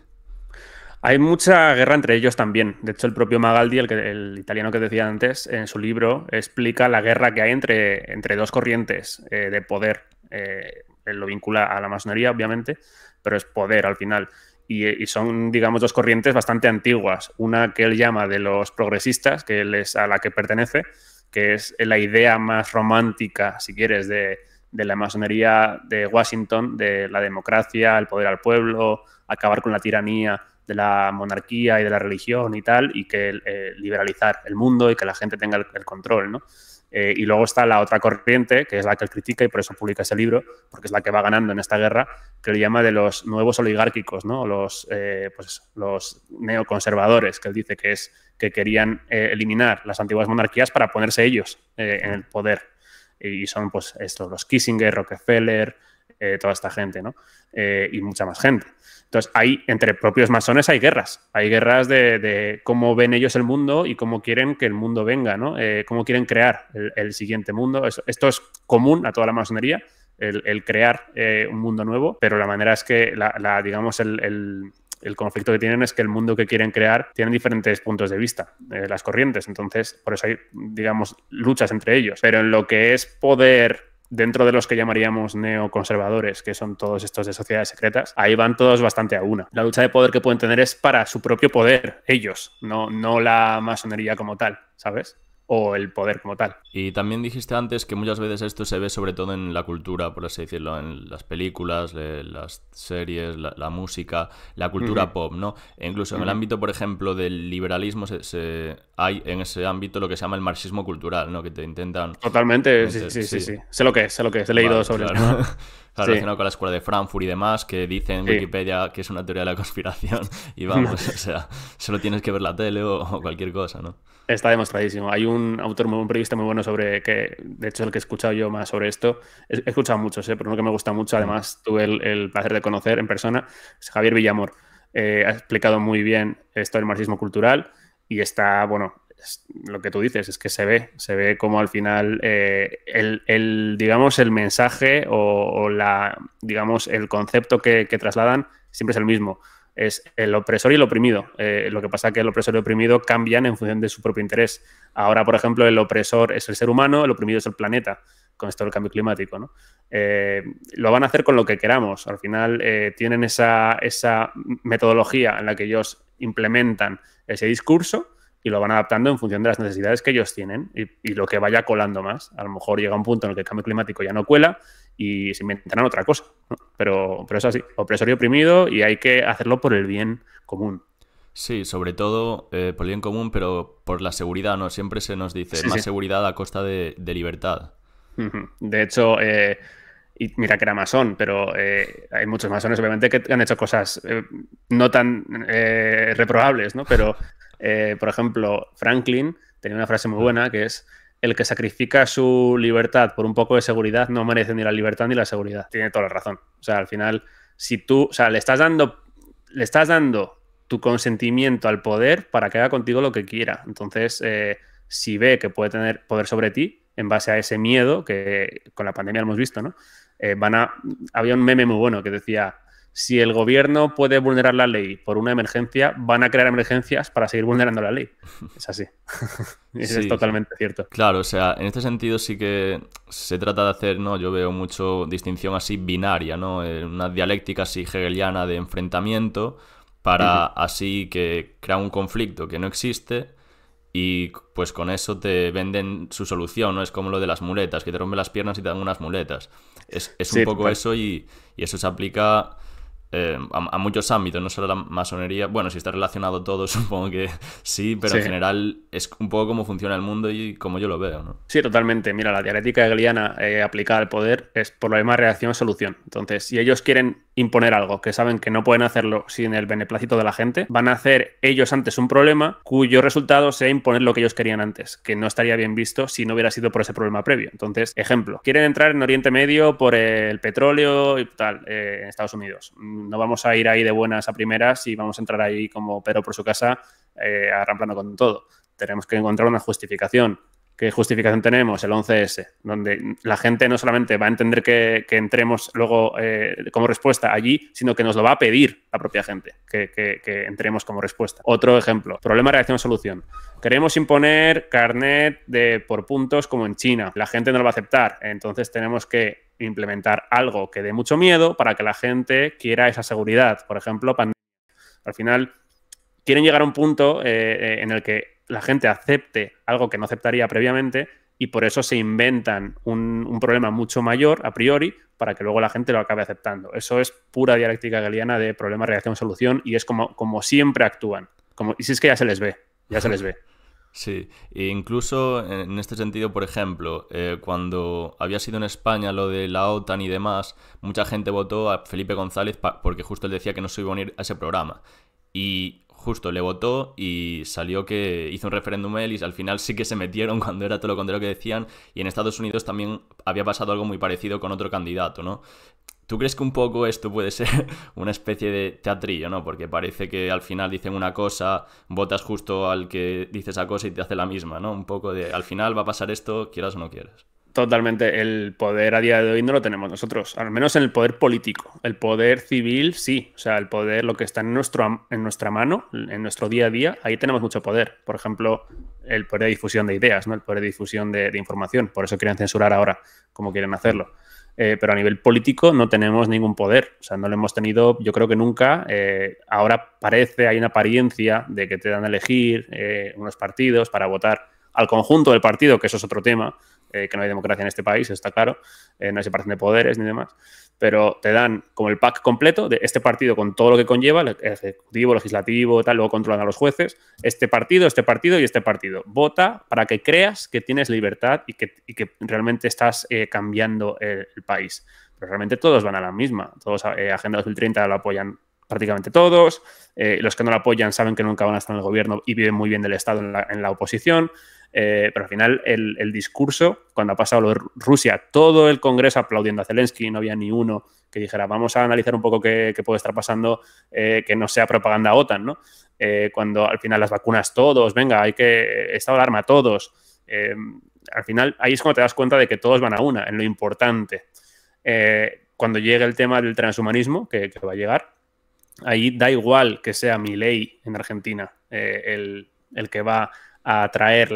Hay mucha guerra entre ellos también. De hecho, el propio Magaldi, el, que, el italiano que decía antes, en su libro explica la guerra que hay entre, entre dos corrientes eh, de poder. Eh, lo vincula a la masonería, obviamente, pero es poder al final y, son, digamos, dos corrientes bastante antiguas. Una que él llama de los progresistas, que él es a la que pertenece, que es la idea más romántica, si quieres, de, la masonería de Washington, de la democracia, el poder al pueblo, acabar con la tiranía de la monarquía y de la religión y tal, y que eh, liberalizar el mundo y que la gente tenga el, el control, ¿no? Eh, y luego está la otra corriente, que es la que él critica y por eso publica ese libro, porque es la que va ganando en esta guerra, que le llama de los nuevos oligárquicos, ¿no? los, eh, pues los neoconservadores, que él dice que, es, que querían eh, eliminar las antiguas monarquías para ponerse ellos en el poder. Y son pues estos, los Kissinger, Rockefeller, eh, toda esta gente, ¿no? Eh, y mucha más gente. Entonces, hay, entre propios masones hay guerras. Hay guerras de, cómo ven ellos el mundo y cómo quieren que el mundo venga, ¿no? Eh, cómo quieren crear el, siguiente mundo. Esto, es común a toda la masonería, el, crear un mundo nuevo, pero la manera es que, la, digamos, el, conflicto que tienen es que el mundo que quieren crear tienen diferentes puntos de vista, las corrientes. Entonces, por eso hay, digamos, luchas entre ellos. Pero en lo que es poder dentro de los que llamaríamos neoconservadores, que son todos estos de sociedades secretas, ahí van todos bastante a una. La lucha de poder que pueden tener es para su propio poder, ellos, no, no la masonería como tal, ¿sabes? o el poder como tal. Y también dijiste antes que muchas veces esto se ve sobre todo en la cultura, por así decirlo, en las películas, las series, la, música, la cultura pop, ¿no? E incluso en el ámbito, por ejemplo, del liberalismo se, hay en ese ámbito lo que se llama el marxismo cultural, ¿no? Que te intentan... Totalmente, sí, sí, sí, Sé lo que es, sé lo que es, he leído sobre relacionado con la escuela de Frankfurt y demás, que dicen en Wikipedia que es una teoría de la conspiración. Y vamos, o sea, solo tienes que ver la tele o, cualquier cosa, ¿no? Está demostradísimo. Hay un autor, un periodista muy bueno sobre que, de hecho, el que he escuchado yo más sobre esto. He, escuchado muchos, ¿eh? pero uno que me gusta mucho, además mm. tuve el, placer de conocer en persona, es Javier Villamor. Eh, ha explicado muy bien esto del marxismo cultural y está, bueno, lo que tú dices es que se ve, se ve como al final eh, el, digamos, el mensaje o, la, digamos, el concepto que, que, trasladan siempre es el mismo. Es el opresor y el oprimido. Eh, lo que pasa es que el opresor y el oprimido cambian en función de su propio interés. Ahora, por ejemplo, el opresor es el ser humano, el oprimido es el planeta con esto del cambio climático, ¿no? Eh, lo van a hacer con lo que queramos. Al final tienen esa, metodología en la que ellos implementan ese discurso y lo van adaptando en función de las necesidades que ellos tienen y, lo que vaya colando más. A lo mejor llega un punto en el que el cambio climático ya no cuela y se inventarán otra cosa. Pero, pero es así, opresor y oprimido y hay que hacerlo por el bien común. Sí, sobre todo eh, por el bien común, pero por la seguridad, ¿no? Siempre se nos dice más seguridad a costa de, libertad. De hecho, eh, y mira que era masón, pero eh, hay muchos masones obviamente que han hecho cosas no tan reprobables, ¿no? Pero eh, por ejemplo, Franklin tenía una frase muy ah. buena que es, el que sacrifica su libertad por un poco de seguridad no merece ni la libertad ni la seguridad. Tiene toda la razón. O sea, al final, si tú, o sea, le estás dando, le estás dando tu consentimiento al poder para que haga contigo lo que quiera. Entonces, eh, si ve que puede tener poder sobre ti, en base a ese miedo que con la pandemia hemos visto, ¿no? Eh, van a, había un meme muy bueno que decía, si el gobierno puede vulnerar la ley por una emergencia, van a crear emergencias para seguir vulnerando la ley. Es así. es totalmente cierto. Claro, o sea, en este sentido sí que se trata de hacer, ¿no? Yo veo mucho distinción así binaria, ¿no? Eh, una dialéctica así hegeliana de enfrentamiento para así que crea un conflicto que no existe y pues con eso te venden su solución, ¿no? Es como lo de las muletas, que te rompen las piernas y te dan unas muletas. Es, un poco eso y eso se aplica eh, a, muchos ámbitos, no solo la masonería. Bueno, si está relacionado todo, supongo que sí, pero en general es un poco cómo funciona el mundo y como yo lo veo. ¿no? Sí, totalmente. Mira, la dialéctica hegeliana eh, aplicada al poder es por lo demás reacción-solución. Entonces, si ellos quieren imponer algo, que saben que no pueden hacerlo sin el beneplácito de la gente, van a hacer ellos antes un problema cuyo resultado sea imponer lo que ellos querían antes, que no estaría bien visto si no hubiera sido por ese problema previo. Entonces, ejemplo, quieren entrar en Oriente Medio por el petróleo y tal, eh, en Estados Unidos. No vamos a ir ahí de buenas a primeras y vamos a entrar ahí como pero por su casa, eh, arramplando con todo. Tenemos que encontrar una justificación ¿Qué justificación tenemos? El 11S, donde la gente no solamente va a entender que, entremos luego eh, como respuesta allí, sino que nos lo va a pedir la propia gente, que, entremos como respuesta. Otro ejemplo, problema, reacción, solución. Queremos imponer carnet de, por puntos como en China. La gente no lo va a aceptar, entonces tenemos que implementar algo que dé mucho miedo para que la gente quiera esa seguridad. Por ejemplo, pandemia. Al final, quieren llegar a un punto eh, eh, en el que la gente acepte algo que no aceptaría previamente y por eso se inventan un, problema mucho mayor a priori para que luego la gente lo acabe aceptando. Eso es pura dialéctica galiana de problema, reacción, solución y es como, como siempre actúan. Como, y si es que ya se les ve, ya se les ve. Sí, e incluso en este sentido, por ejemplo, eh, cuando había sido en España lo de la OTAN y demás, mucha gente votó a Felipe González porque justo él decía que no se iba a unir a ese programa. Y justo le votó y salió que hizo un referéndum él y al final sí que se metieron cuando era todo lo contrario que decían. Y en Estados Unidos también había pasado algo muy parecido con otro candidato, ¿no? ¿Tú crees que un poco esto puede ser una especie de teatrillo, no? Porque parece que al final dicen una cosa, votas justo al que dice esa cosa y te hace la misma, ¿no? Un poco de al final va a pasar esto, quieras o no quieras. Totalmente. El poder a día de hoy no lo tenemos nosotros, al menos en el poder político. El poder civil sí, o sea, el poder, lo que está en, nuestro, en nuestra mano, en nuestro día a día, ahí tenemos mucho poder. Por ejemplo, el poder de difusión de ideas, ¿no? el poder de difusión de, información. Por eso quieren censurar ahora, como quieren hacerlo. Eh, pero a nivel político no tenemos ningún poder. O sea, no lo hemos tenido, yo creo que nunca. Eh, ahora parece, hay una apariencia de que te dan a elegir eh, unos partidos para votar al conjunto del partido, que eso es otro tema, eh, que no hay democracia en este país, está claro, eh, no hay separación de poderes ni demás, pero te dan como el pack completo de este partido con todo lo que conlleva, el ejecutivo, legislativo, tal, luego controlan a los jueces, este partido, este partido y este partido. Vota para que creas que tienes libertad y que, realmente estás eh, cambiando el, país. Pero realmente todos van a la misma, todos Agenda 2030 lo apoyan prácticamente todos, los que no lo apoyan saben que nunca van a estar en el gobierno y viven muy bien del Estado en la, en la oposición. Eh, pero al final el, discurso, cuando ha pasado lo de Rusia, todo el Congreso aplaudiendo a Zelensky, no había ni uno que dijera, vamos a analizar un poco qué, puede estar pasando, eh, que no sea propaganda OTAN, ¿no? Eh, cuando al final las vacunas todos, venga, hay que, estado de alarma todos. al final ahí es cuando te das cuenta de que todos van a una, en lo importante. cuando llega el tema del transhumanismo, que, va a llegar, ahí da igual que sea mi ley en Argentina, el, el que va a traer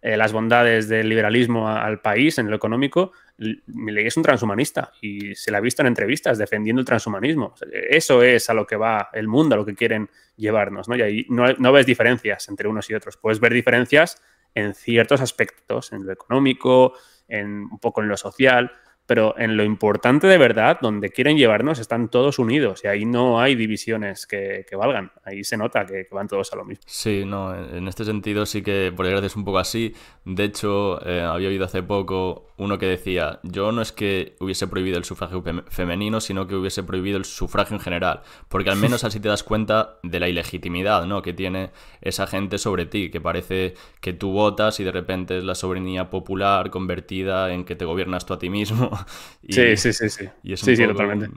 eh, las bondades del liberalismo al país en lo económico, es un transhumanista y se la ha visto en entrevistas defendiendo el transhumanismo. Eso es a lo que va el mundo, a lo que quieren llevarnos, ¿no? Y ahí no, ves diferencias entre unos y otros. Puedes ver diferencias en ciertos aspectos, en lo económico, en un poco en lo social, pero en lo importante de verdad, donde quieren llevarnos, están todos unidos y ahí no hay divisiones que, valgan. Ahí se nota que, van todos a lo mismo. Sí, no, en este sentido sí que por desgracia es un poco así. De hecho, eh, había habido hace poco uno que decía, yo no es que hubiese prohibido el sufragio femenino, sino que hubiese prohibido el sufragio en general, porque al menos así te das cuenta de la ilegitimidad que tiene esa gente sobre ti, que parece que tú votas y de repente es la soberanía popular convertida en que te gobiernas tú a ti mismo sí, sí, sí, sí. sí, totalmente.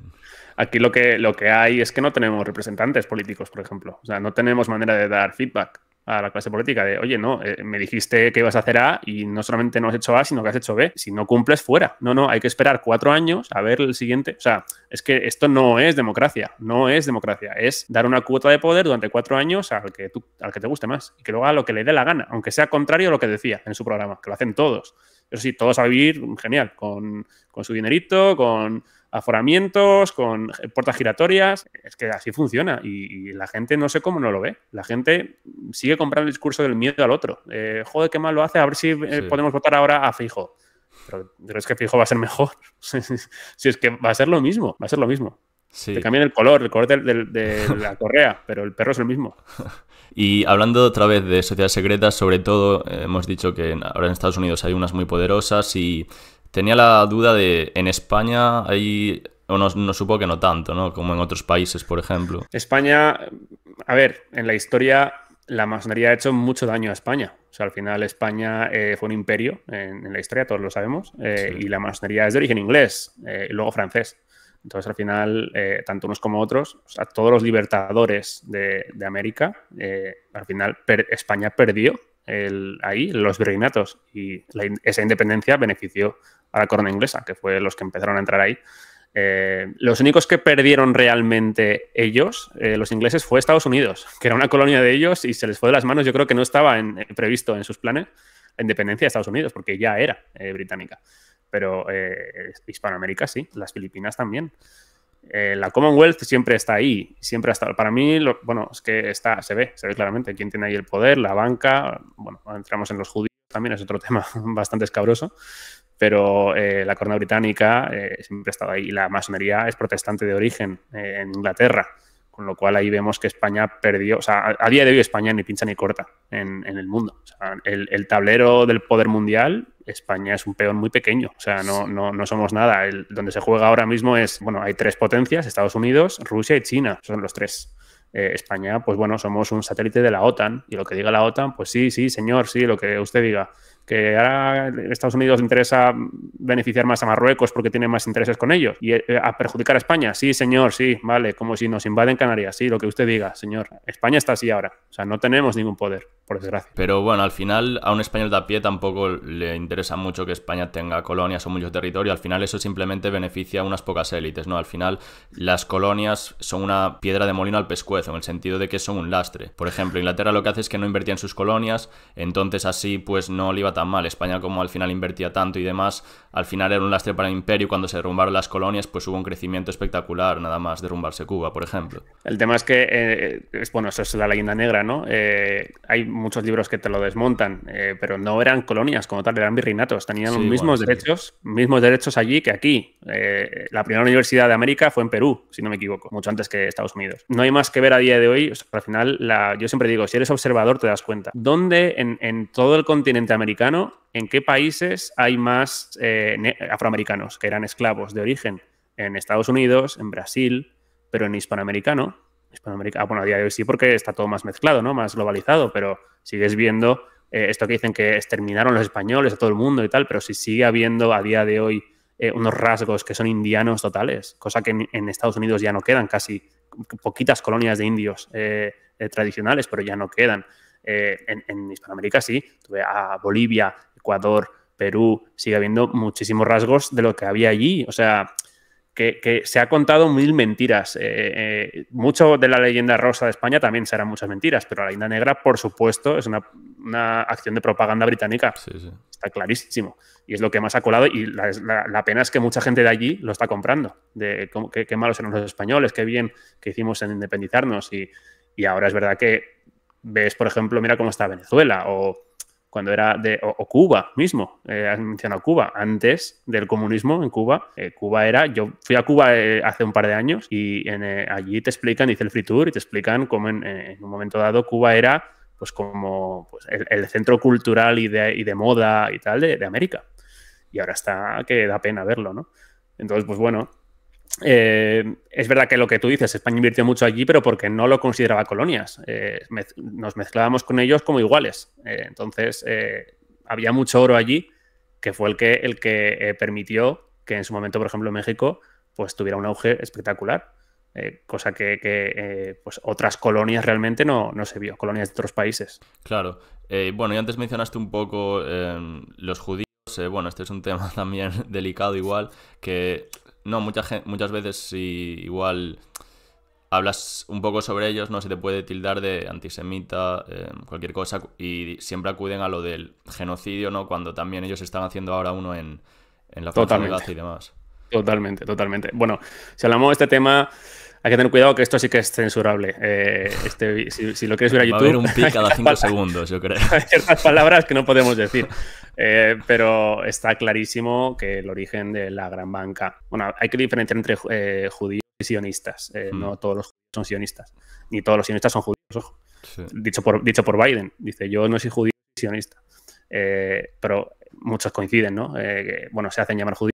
Aquí lo que, lo que hay es que no tenemos representantes políticos, por ejemplo. O sea, no tenemos manera de dar feedback a la clase política de, oye, no, eh, me dijiste que ibas a hacer A y no solamente no has hecho A, sino que has hecho B. Si no cumples, fuera. No, no, hay que esperar cuatro años a ver el siguiente. O sea, es que esto no es democracia, no es democracia. Es dar una cuota de poder durante cuatro años al que, al que te guste más y que luego haga lo que le dé la gana, aunque sea contrario a lo que decía en su programa, que lo hacen todos. Eso sí, todos a vivir genial, con, su dinerito, con aforamientos, con puertas giratorias. Es que así funciona y, la gente no sé cómo no lo ve. La gente sigue comprando el discurso del miedo al otro. Eh, joder, qué mal lo hace, a ver si eh, podemos votar ahora a Fijo. Pero, es que Fijo va a ser mejor. si es que va a ser lo mismo, va a ser lo mismo. Te cambian el color, el color de la correa, pero el perro es el mismo. Y hablando otra vez de sociedades secretas, sobre todo eh, hemos dicho que ahora en Estados Unidos hay unas muy poderosas y tenía la duda de, en España hay, o no, supo que no tanto, ¿no? Como en otros países, por ejemplo. España, a ver, en la historia la masonería ha hecho mucho daño a España. O sea, al final España eh, fue un imperio en, la historia, todos lo sabemos, eh, y la masonería es de origen inglés, luego francés. Entonces, al final, eh, tanto unos como otros, o todos los libertadores de, América, eh, al final España perdió ahí los virreinatos y esa independencia benefició a la corona inglesa, que fue los que empezaron a entrar ahí. Eh, los únicos que perdieron realmente ellos, los ingleses, fue Estados Unidos, que era una colonia de ellos y se les fue de las manos. Yo creo que no estaba previsto en sus planes la independencia de Estados Unidos, porque ya era británica pero eh, Hispanoamérica sí, las Filipinas también. Eh, la Commonwealth siempre está ahí, siempre ha estado. Para mí, lo, bueno, es que está, se ve, se ve claramente quién tiene ahí el poder, la banca, bueno, entramos en los judíos también, es otro tema bastante escabroso, pero eh, la corona británica siempre ha estado ahí. La masonería es protestante de origen en Inglaterra. Con lo cual ahí vemos que España perdió, o sea, a, día de hoy España ni pincha ni corta en, el mundo. el, tablero del poder mundial, España es un peón muy pequeño, o sea, no, no, somos nada. El, donde se juega ahora mismo es, bueno, hay tres potencias, Estados Unidos, Rusia y China, son los tres. Eh, España, pues bueno, somos un satélite de la OTAN y lo que diga la OTAN, pues sí, sí, señor, sí, lo que usted diga que ahora Estados Unidos le interesa beneficiar más a Marruecos porque tiene más intereses con ellos y eh, a perjudicar a España. Sí, señor, sí, vale, como si nos invaden Canarias, sí, lo que usted diga, señor. España está así ahora, o sea, no tenemos ningún poder, por desgracia. Pero bueno, al final a un español de a pie tampoco le interesa mucho que España tenga colonias o mucho territorio, al final eso simplemente beneficia a unas pocas élites, ¿no? Al final las colonias son una piedra de molino al pescuezo, en el sentido de que son un lastre. Por ejemplo, Inglaterra lo que hace es que no invertía en sus colonias, entonces así pues no le iba a tan mal. España como al final invertía tanto y demás, al final era un lastre para el imperio, cuando se derrumbaron las colonias, pues hubo un crecimiento espectacular, nada más derrumbarse Cuba, por ejemplo. El tema es que, eh, bueno, eso es la leyenda negra, ¿no? Eh, hay muchos libros que te lo desmontan, eh, pero no eran colonias como tal, eran virreinatos, tenían los mismos derechos, mismos derechos allí que aquí. la primera universidad de América fue en Perú, si no me equivoco, mucho antes que Estados Unidos. No hay más que ver a día de hoy, al final, la, yo siempre digo, si eres observador te das cuenta, ¿dónde en todo el continente americano en qué países hay más eh, afroamericanos que eran esclavos de origen. En Estados Unidos, en Brasil, pero en hispanoamericano. hispanoamérica? Ah, bueno, a día de hoy sí, porque está todo más mezclado, ¿no? Más globalizado, pero sigues viendo eh, esto que dicen que exterminaron los españoles a todo el mundo y tal, pero si sigue habiendo a día de hoy eh, unos rasgos que son indianos totales, cosa que en, Estados Unidos ya no quedan, casi poquitas colonias de indios tradicionales, pero ya no quedan. En, en, Hispanoamérica sí, tuve a Bolivia, Ecuador, Perú, sigue habiendo muchísimos rasgos de lo que había allí. O sea, que, se ha contado mil mentiras. Eh, eh, mucho de la leyenda rosa de España también serán muchas mentiras, pero la leyenda negra, por supuesto, es una, acción de propaganda británica. Está clarísimo. Y es lo que más ha colado. Y la, pena es que mucha gente de allí lo está comprando. De qué, malos eran los españoles, qué bien que hicimos en independizarnos. Y, y ahora es verdad que ves, por ejemplo, mira cómo está Venezuela o cuando era de, o, Cuba mismo, eh, has mencionado Cuba, antes del comunismo en Cuba, eh, Cuba era, yo fui a Cuba eh, hace un par de años y allí te explican, dice el free tour y te explican cómo en, un momento dado Cuba era pues como pues, el, centro cultural y de, moda y tal de, de América. Y ahora está que da pena verlo, ¿no? Entonces, pues bueno, eh, es verdad que lo que tú dices, España invirtió mucho allí, pero porque no lo consideraba colonias. Eh, nos mezclábamos con ellos como iguales. Eh, entonces, había mucho oro allí, que fue el que, el que permitió que en su momento, por ejemplo, México, pues tuviera un auge espectacular. cosa que, pues otras colonias realmente no, no, se vio, colonias de otros países. Claro. bueno, y antes mencionaste un poco em, los judíos. bueno, este es un tema también delicado igual, que no, mucha muchas veces si igual hablas un poco sobre ellos, no se te puede tildar de antisemita, em, cualquier cosa, y siempre acuden a lo del genocidio, ¿no? Cuando también ellos están haciendo ahora uno en, la totalidad y demás. Totalmente, totalmente. Bueno, si hablamos de este tema, hay que tener cuidado que esto sí que es censurable. Eh, este si, lo quieres ver a YouTube... Va a un cada cinco segundos, yo creo. Hay palabras que no podemos decir. Eh, pero está clarísimo que el origen de la gran banca. Bueno, hay que diferenciar entre eh, judíos y sionistas. Eh, hmm. No todos los judíos son sionistas, ni todos los sionistas son judíos. Dicho, por, dicho por Biden, dice: Yo no soy judío, y sionista. Eh, pero muchos coinciden, ¿no? bueno, se hacen llamar judíos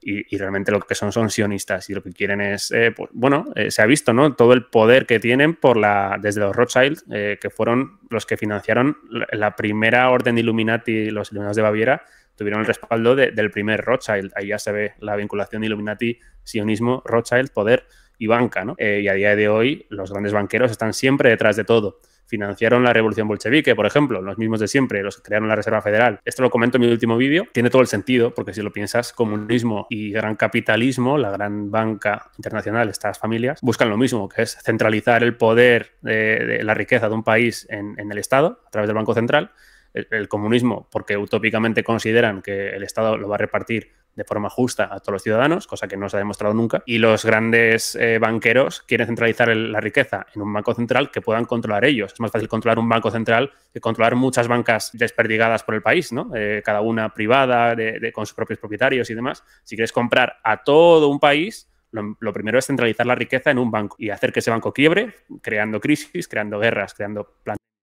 y, realmente lo que son son sionistas y lo que quieren es, eh, pues, bueno, eh, se ha visto, ¿no? Todo el poder que tienen por la, desde los Rothschild, eh, que fueron los que financiaron la, primera orden de Illuminati, los Illuminados de Baviera, tuvieron el respaldo del primer Rothschild. Ahí ya se ve la vinculación de Illuminati, sionismo, Rothschild, poder y banca, ¿no? y a día de hoy los grandes banqueros están siempre detrás de todo financiaron la revolución bolchevique, por ejemplo, los mismos de siempre, los que crearon la Reserva Federal. Esto lo comento en mi último vídeo. Tiene todo el sentido, porque si lo piensas, comunismo y gran capitalismo, la gran banca internacional, estas familias, buscan lo mismo, que es centralizar el poder de, la riqueza de un país en el Estado a través del Banco Central el comunismo, porque utópicamente consideran que el Estado lo va a repartir de forma justa a todos los ciudadanos, cosa que no se ha demostrado nunca, y los grandes eh, banqueros quieren centralizar la riqueza en un banco central que puedan controlar ellos. Es más fácil controlar un banco central que controlar muchas bancas desperdigadas por el país, eh, cada una privada, con sus propios propietarios y demás. Si quieres comprar a todo un país, lo, primero es centralizar la riqueza en un banco y hacer que ese banco quiebre, creando crisis, creando guerras, creando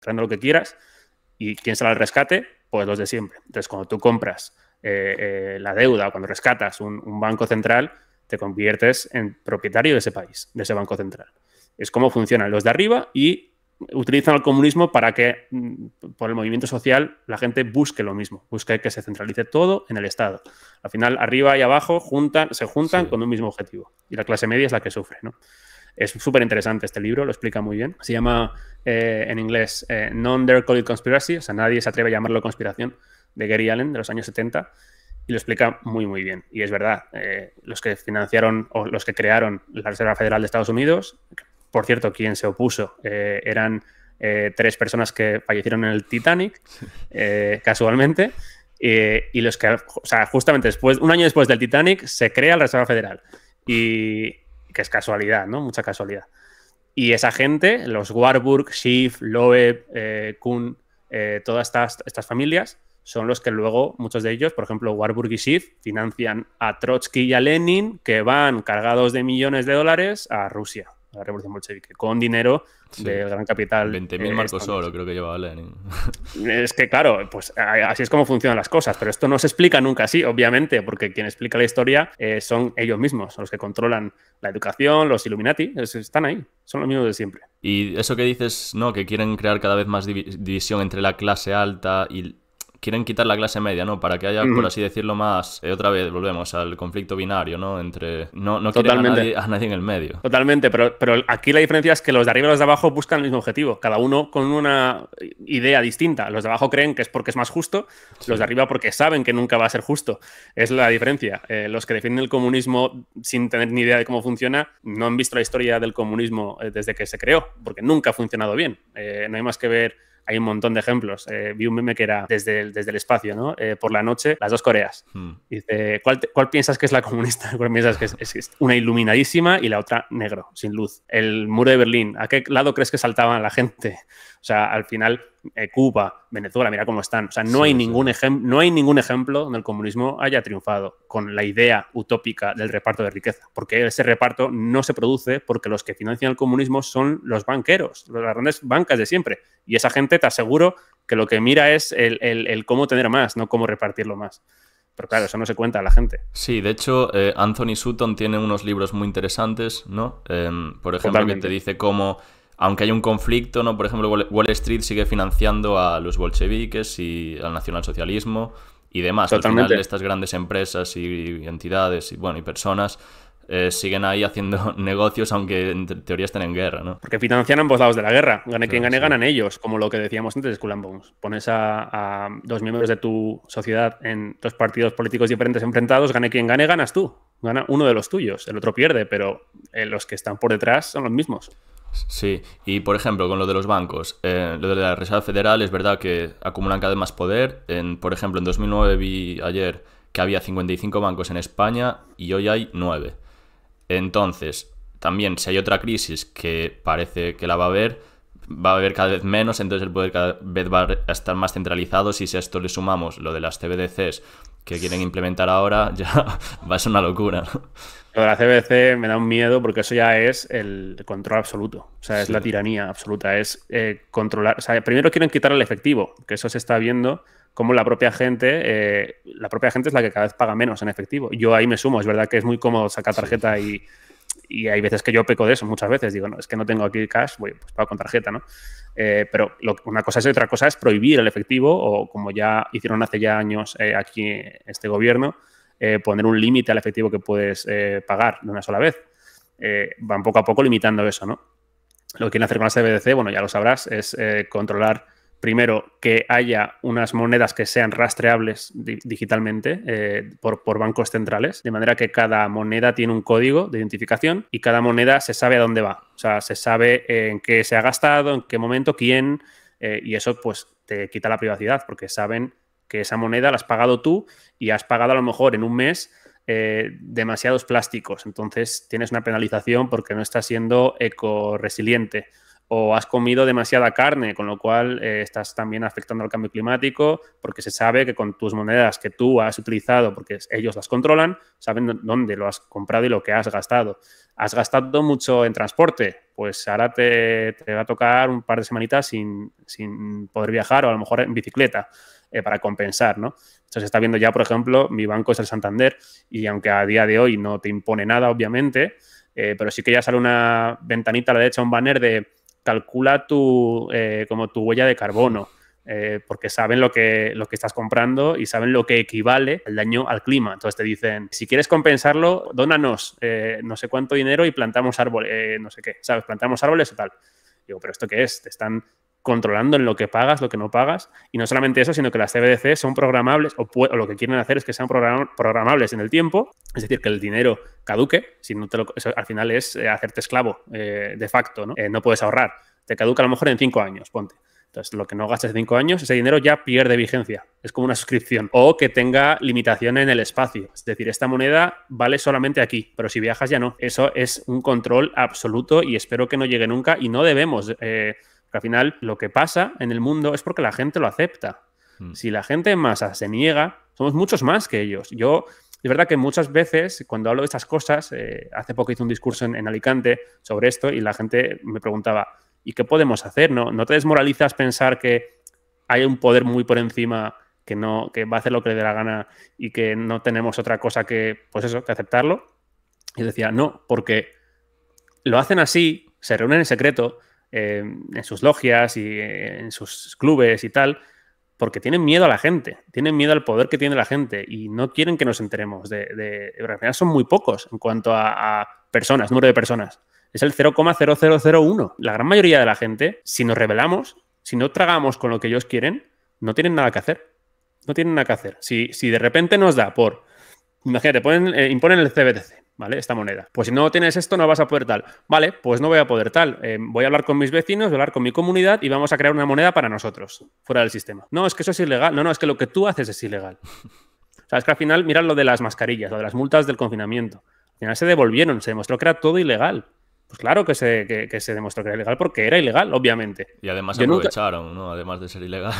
creando lo que quieras. ¿Y quién será el rescate? Pues los de siempre. Entonces, cuando tú compras eh, eh, la deuda, cuando rescatas un, banco central, te conviertes en propietario de ese país, de ese banco central. Es como funcionan los de arriba y utilizan el comunismo para que mm, por el movimiento social la gente busque lo mismo, busque que se centralice todo en el Estado. Al final, arriba y abajo se juntan con un mismo objetivo y la clase media es la que sufre. Es súper interesante este libro, lo explica muy bien. Se llama eh, en inglés Non Dare Call Conspiracy, o sea, nadie se atreve a llamarlo conspiración, de Gary Allen de los años 70 y lo explica muy, muy bien. Y es verdad, eh, los que financiaron o los que crearon la Reserva Federal de Estados Unidos, por cierto, quien se opuso eh, eran eh, tres personas que fallecieron en el Titanic, casualmente, y los que, o sea, justamente después, un año después del Titanic, se crea la Reserva Federal. Y que es casualidad, ¿no? Mucha casualidad. Y esa gente, los Warburg, Schiff, Loeb, Kuhn, todas estas, estas familias, son los que luego, muchos de ellos, por ejemplo, Warburg y Schiff, financian a Trotsky y a Lenin, que van cargados de millones de dólares a Rusia, a la revolución bolchevique, con dinero del gran capital. 20.000 eh, marcos oro, creo que llevaba Lenin. Es que, claro, pues así es como funcionan las cosas, pero esto no se explica nunca así, obviamente, porque quien explica la historia eh, son ellos mismos, son los que controlan la educación, los Illuminati, están ahí, son los mismos de siempre. Y eso que dices, ¿no? Que quieren crear cada vez más división entre la clase alta y quieren quitar la clase media, ¿no? Para que haya, por así decirlo, más. Eh, otra vez volvemos al conflicto binario, ¿no? Entre. No, no quieren a nadie, a nadie, en el medio. Totalmente, pero, aquí la diferencia es que los de arriba y los de abajo buscan el mismo objetivo, cada uno con una idea distinta. Los de abajo creen que es porque es más justo, los de arriba porque saben que nunca va a ser justo. Es la diferencia. Eh, los que defienden el comunismo sin tener ni idea de cómo funciona, no han visto la historia del comunismo eh, desde que se creó, porque nunca ha funcionado bien. no hay más que ver hay un montón de ejemplos. Eh, vi un meme que era desde el, desde el espacio, ¿no? Eh, por la noche, las dos Coreas. Hmm. Dice, ¿cuál, piensas que es la comunista? ¿Cuál piensas que es, una iluminadísima y la otra negro, sin luz? El muro de Berlín, ¿a qué lado crees que saltaba la gente? O sea, al final, eh, Cuba, Venezuela, mira cómo están. O sea, no, hay Ningún no hay ningún ejemplo donde el comunismo haya triunfado con la idea utópica del reparto de riqueza, porque ese reparto no se produce porque los que financian el comunismo son los banqueros, las grandes bancas de siempre. Y esa gente, te aseguro, que lo que mira es el, cómo tener más, no cómo repartirlo más. Pero claro, eso no se cuenta a la gente. Sí, de hecho, eh, Anthony Sutton tiene unos libros muy interesantes, ¿no? Em, por ejemplo, que te dice cómo aunque hay un conflicto, ¿no? Por ejemplo, Wall Street sigue financiando a los bolcheviques y al nacionalsocialismo y demás. Totalmente. Al estas grandes empresas y entidades y, bueno, y personas eh, siguen ahí haciendo negocios, aunque en teoría estén en guerra, ¿no? Porque financian ambos lados de la guerra. Gane quien gane, ganan ellos, como lo que decíamos antes de Skull Bones. Pones a, dos miembros de tu sociedad en dos partidos políticos diferentes enfrentados, gane quien gane, ganas tú. Gana uno de los tuyos, el otro pierde, pero eh, los que están por detrás son los mismos. Sí, y por ejemplo, con lo de los bancos, eh, lo de la Reserva Federal es verdad que acumulan cada vez más poder. En, por ejemplo, en 2009 vi ayer que había 55 bancos en España y hoy hay 9. Entonces, también si hay otra crisis que parece que la va a haber, va a haber cada vez menos, entonces el poder cada vez va a estar más centralizado. Y Si a esto le sumamos lo de las CBDCs que quieren implementar ahora, ya va a ser una locura. Lo de la CBDC me da un miedo porque eso ya es el control absoluto, o sea, es la tiranía absoluta, es eh, controlar, o sea, primero quieren quitar el efectivo, que eso se está viendo como la propia gente, eh, la propia gente es la que cada vez paga menos en efectivo. Yo ahí me sumo, es verdad que es muy cómodo sacar tarjeta y, y, hay veces que yo peco de eso, muchas veces digo, no, es que no tengo aquí cash, voy, pues pago con tarjeta, ¿no? Eh, pero una cosa es otra cosa es prohibir el efectivo o como ya hicieron hace ya años eh, aquí este gobierno, eh, poner un límite al efectivo que puedes pagar de una sola vez. van poco a poco limitando eso, ¿no? Lo que quieren hacer con la CBDC, bueno, ya lo sabrás, es controlar primero, que haya unas monedas que sean rastreables digitalmente eh, por, bancos centrales, de manera que cada moneda tiene un código de identificación y cada moneda se sabe a dónde va. O sea, se sabe eh, en qué se ha gastado, en qué momento, quién, eh, y eso pues te quita la privacidad porque saben que esa moneda la has pagado tú y has pagado a lo mejor en un mes demasiados plásticos. Entonces tienes una penalización porque no estás siendo eco resiliente o has comido demasiada carne, con lo cual eh, estás también afectando al cambio climático, porque se sabe que con tus monedas que tú has utilizado, porque ellos las controlan, saben dónde lo has comprado y lo que has gastado. Has gastado mucho en transporte, pues ahora te, te va a tocar un par de semanitas sin, poder viajar o a lo mejor en bicicleta eh, para compensar, ¿no? Entonces está viendo ya, por ejemplo, mi banco es el Santander y aunque a día de hoy no te impone nada, obviamente, eh, pero sí que ya sale una ventanita a la derecha, un banner de calcula tu, eh, como tu huella de carbono, eh, porque saben lo que, lo que estás comprando y saben lo que equivale al daño al clima. Entonces te dicen, si quieres compensarlo, dónanos eh, no sé cuánto dinero y plantamos árboles, no sé qué, ¿sabes? Plantamos árboles o tal. Digo, pero ¿esto qué es? Te están controlando en lo que pagas, lo que no pagas. Y no solamente eso, sino que las CBDC son programables o, lo que quieren hacer es que sean programables en el tiempo, es decir, que el dinero caduque, si no te lo, al final es eh, hacerte esclavo eh, de facto, eh, ¿no? puedes ahorrar, te caduca a lo mejor en cinco años, ponte. Entonces, lo que no gastes cinco años, ese dinero ya pierde vigencia. Es como una suscripción. O que tenga limitación en el espacio. Es decir, esta moneda vale solamente aquí, pero si viajas ya no. Eso es un control absoluto y espero que no llegue nunca y no debemos al final lo que pasa en el mundo es porque la gente lo acepta. Mm. Si la gente en masa se niega, somos muchos más que ellos. Yo, es verdad que muchas veces cuando hablo de estas cosas, eh, hace poco hice un discurso en, Alicante sobre esto y la gente me preguntaba, ¿y qué podemos hacer? ¿No, ¿No te desmoralizas pensar que hay un poder muy por encima que no que va a hacer lo que le dé la gana y que no tenemos otra cosa que pues eso que aceptarlo y decía no porque lo hacen así se reúnen en secreto eh, en sus logias y eh, en sus clubes y tal, porque tienen miedo a la gente, tienen miedo al poder que tiene la gente y no quieren que nos enteremos. De, de en son muy pocos en cuanto a, personas, número de personas. Es el 0,0001. La gran mayoría de la gente, si nos rebelamos, si no tragamos con lo que ellos quieren, no tienen nada que hacer. No tienen nada que hacer. Si, de repente nos da por... Imagínate, ponen, eh, imponen el Cbdc ¿vale? Esta moneda. Pues si no tienes esto, no vas a poder tal. Vale, pues no voy a poder tal. Eh, voy a hablar con mis vecinos, voy a hablar con mi comunidad y vamos a crear una moneda para nosotros, fuera del sistema. No, es que eso es ilegal. No, no, es que lo que tú haces es ilegal. o sea, es que al final, mirad lo de las mascarillas, o de las multas del confinamiento. Al final se devolvieron, se demostró que era todo ilegal. Pues claro que se, que, se demostró que era ilegal porque era ilegal, obviamente. Y además aprovecharon, ¿no? Además de ser ilegal.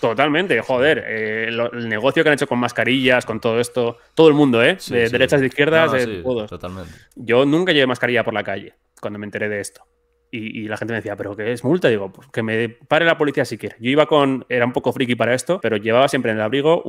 Totalmente, joder. Eh, el negocio que han hecho con mascarillas, con todo esto, todo el mundo, ¿eh? de derechas derechas, de izquierdas, Totalmente. Yo nunca llevé mascarilla por la calle cuando me enteré de esto. Y, la gente me decía, ¿pero qué es multa? Digo, pues que me pare la policía si quiere. Yo iba con, era un poco friki para esto, pero llevaba siempre en el abrigo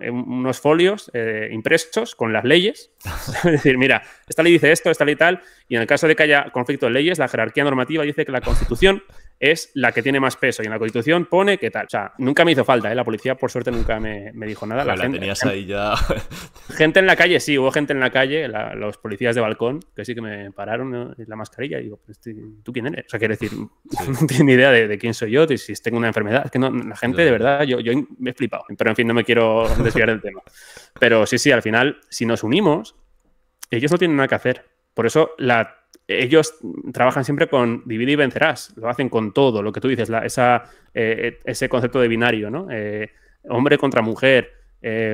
eh, unos folios eh, impresos con las leyes. es decir, mira, esta ley dice esto, esta ley tal. Y en el caso de que haya conflicto de leyes, la jerarquía normativa dice que la Constitución es la que tiene más peso y en la constitución pone que tal. O sea, nunca me hizo falta, ¿eh? la policía por suerte nunca me, dijo nada. la, gente, tenías ahí ya. Gente en la calle, sí, hubo gente en la calle, los policías de balcón, que sí que me pararon la mascarilla y digo, este, ¿tú quién eres? O sea, quiero decir, no tengo ni idea de, quién soy yo, de si tengo una enfermedad. Es que no, la gente, de verdad, yo, yo me he flipado. Pero en fin, no me quiero desviar del tema. Pero sí, sí, al final, si nos unimos, ellos no tienen nada que hacer. Por eso la ellos trabajan siempre con divide y vencerás, lo hacen con todo, lo que tú dices, eh, eh, ese concepto de binario, eh, hombre contra mujer,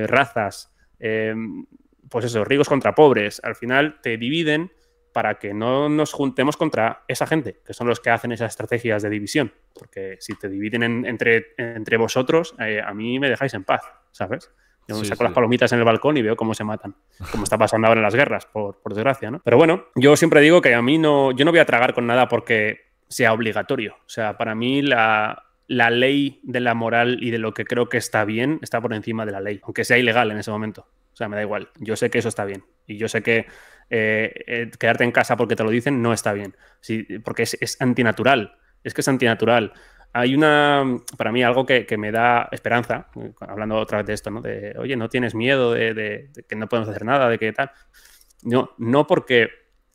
razas, pues eso, ricos contra pobres, al final te dividen para que no nos juntemos contra esa gente, que son los que hacen esas estrategias de división, porque si te dividen entre, entre vosotros, a mí me dejáis en paz, ¿sabes? Yo me saco las palomitas en el balcón y veo cómo se matan, como está pasando ahora en las guerras, por, desgracia, ¿no? Pero bueno, yo siempre digo que a mí no, yo no voy a tragar con nada porque sea obligatorio. O sea, para mí la, ley de la moral y de lo que creo que está bien está por encima de la ley, aunque sea ilegal en ese momento. O sea, me da igual. Yo sé que eso está bien. Y yo sé que eh, eh, quedarte en casa porque te lo dicen no está bien. Sí, porque es antinatural. Es que es antinatural hay una, para mí, algo que, me da esperanza, hablando otra vez de esto, ¿no? De, oye, no tienes miedo de, que no podemos hacer nada, de que tal. No, no porque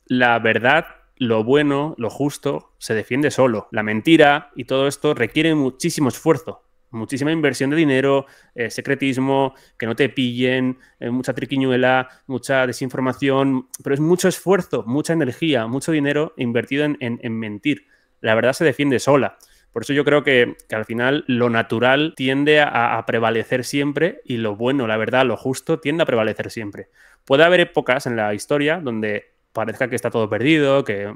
la verdad, lo bueno, lo justo, se defiende solo. La mentira y todo esto requiere muchísimo esfuerzo, muchísima inversión de dinero, eh, secretismo, que no te pillen, eh, mucha triquiñuela, mucha desinformación, pero es mucho esfuerzo, mucha energía, mucho dinero invertido en mentir. La verdad se defiende sola. Por eso yo creo que, al final lo natural tiende a, prevalecer siempre y lo bueno, la verdad, lo justo tiende a prevalecer siempre. Puede haber épocas en la historia donde parezca que está todo perdido, que,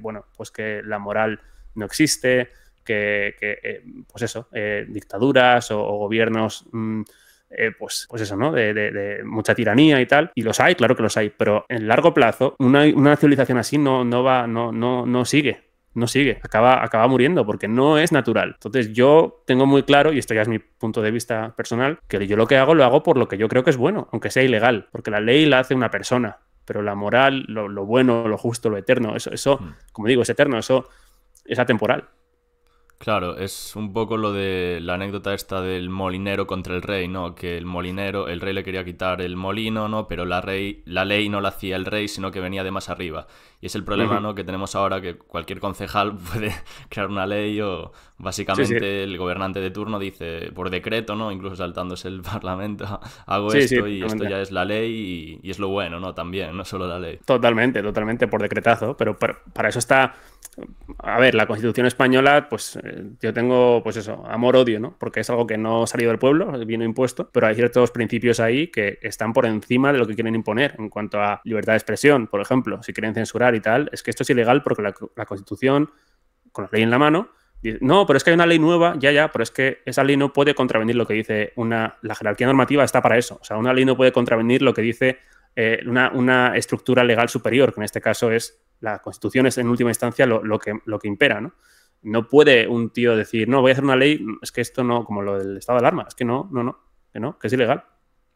bueno, pues que la moral no existe, que, eh, pues eso, eh, dictaduras o, gobiernos... Mm, eh, pues, pues eso, ¿no? De, mucha tiranía y tal. Y los hay, claro que los hay, pero en largo plazo, una, civilización así no va, no, no, no sigue no sigue, acaba, acaba muriendo porque no es natural. Entonces yo tengo muy claro, y esto ya es mi punto de vista personal, que yo lo que hago lo hago por lo que yo creo que es bueno, aunque sea ilegal, porque la ley la hace una persona, pero la moral, lo, lo bueno, lo justo, lo eterno, eso, eso mm. como digo, es eterno, eso es atemporal. Claro, es un poco lo de la anécdota esta del molinero contra el rey, ¿no? Que el molinero, el rey le quería quitar el molino, ¿no? Pero la, rey, la ley no la hacía el rey, sino que venía de más arriba. Y es el problema, ¿no? Que tenemos ahora que cualquier concejal puede crear una ley o básicamente el gobernante de turno dice por decreto, ¿no? Incluso saltándose el parlamento, hago esto y esto ya es la ley y, es lo bueno, ¿no? También, no solo la ley. Totalmente, totalmente por decretazo, pero para eso está a ver, la Constitución española, pues eh, yo tengo, pues eso, amor-odio, ¿no? Porque es algo que no ha salido del pueblo, viene impuesto, pero hay ciertos principios ahí que están por encima de lo que quieren imponer en cuanto a libertad de expresión, por ejemplo, si quieren censurar y tal, es que esto es ilegal porque la, Constitución, con la ley en la mano, dice, no, pero es que hay una ley nueva, ya, ya, pero es que esa ley no puede contravenir lo que dice una, la jerarquía normativa está para eso, o sea, una ley no puede contravenir lo que dice eh, una estructura legal superior, que en este caso es la constitución es en última instancia lo, que, lo que impera, ¿no? No puede un tío decir, no, voy a hacer una ley, es que esto no, como lo del estado de alarma, es que no, no, no, que no, que es ilegal.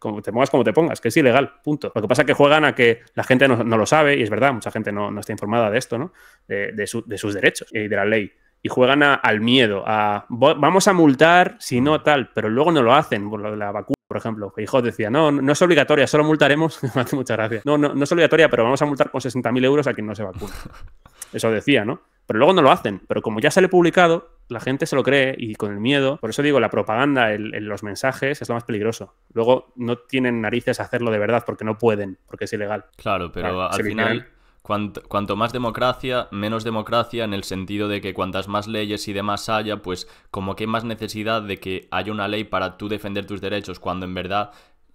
Como te pongas como te pongas, que es ilegal, punto. Lo que pasa es que juegan a que la gente no, lo sabe, y es verdad, mucha gente no, está informada de esto, ¿no? De, de sus derechos y de la ley y juegan al miedo, a vamos a multar si no tal, pero luego no lo hacen por la, la vacuna. Por ejemplo, hijo decía, no, no es obligatoria, solo multaremos, muchas gracias, no, no, no es obligatoria, pero vamos a multar con 60.000 euros a quien no se vacuna. Eso decía, ¿no? Pero luego no lo hacen, pero como ya sale publicado, la gente se lo cree y con el miedo. Por eso digo, la propaganda, el, los mensajes es lo más peligroso. Luego no tienen narices a hacerlo de verdad porque no pueden, porque es ilegal. Claro, pero al final... Cuanto, más democracia, menos democracia en el sentido de que cuantas más leyes y demás haya, pues como que más necesidad de que haya una ley para tú defender tus derechos, cuando en verdad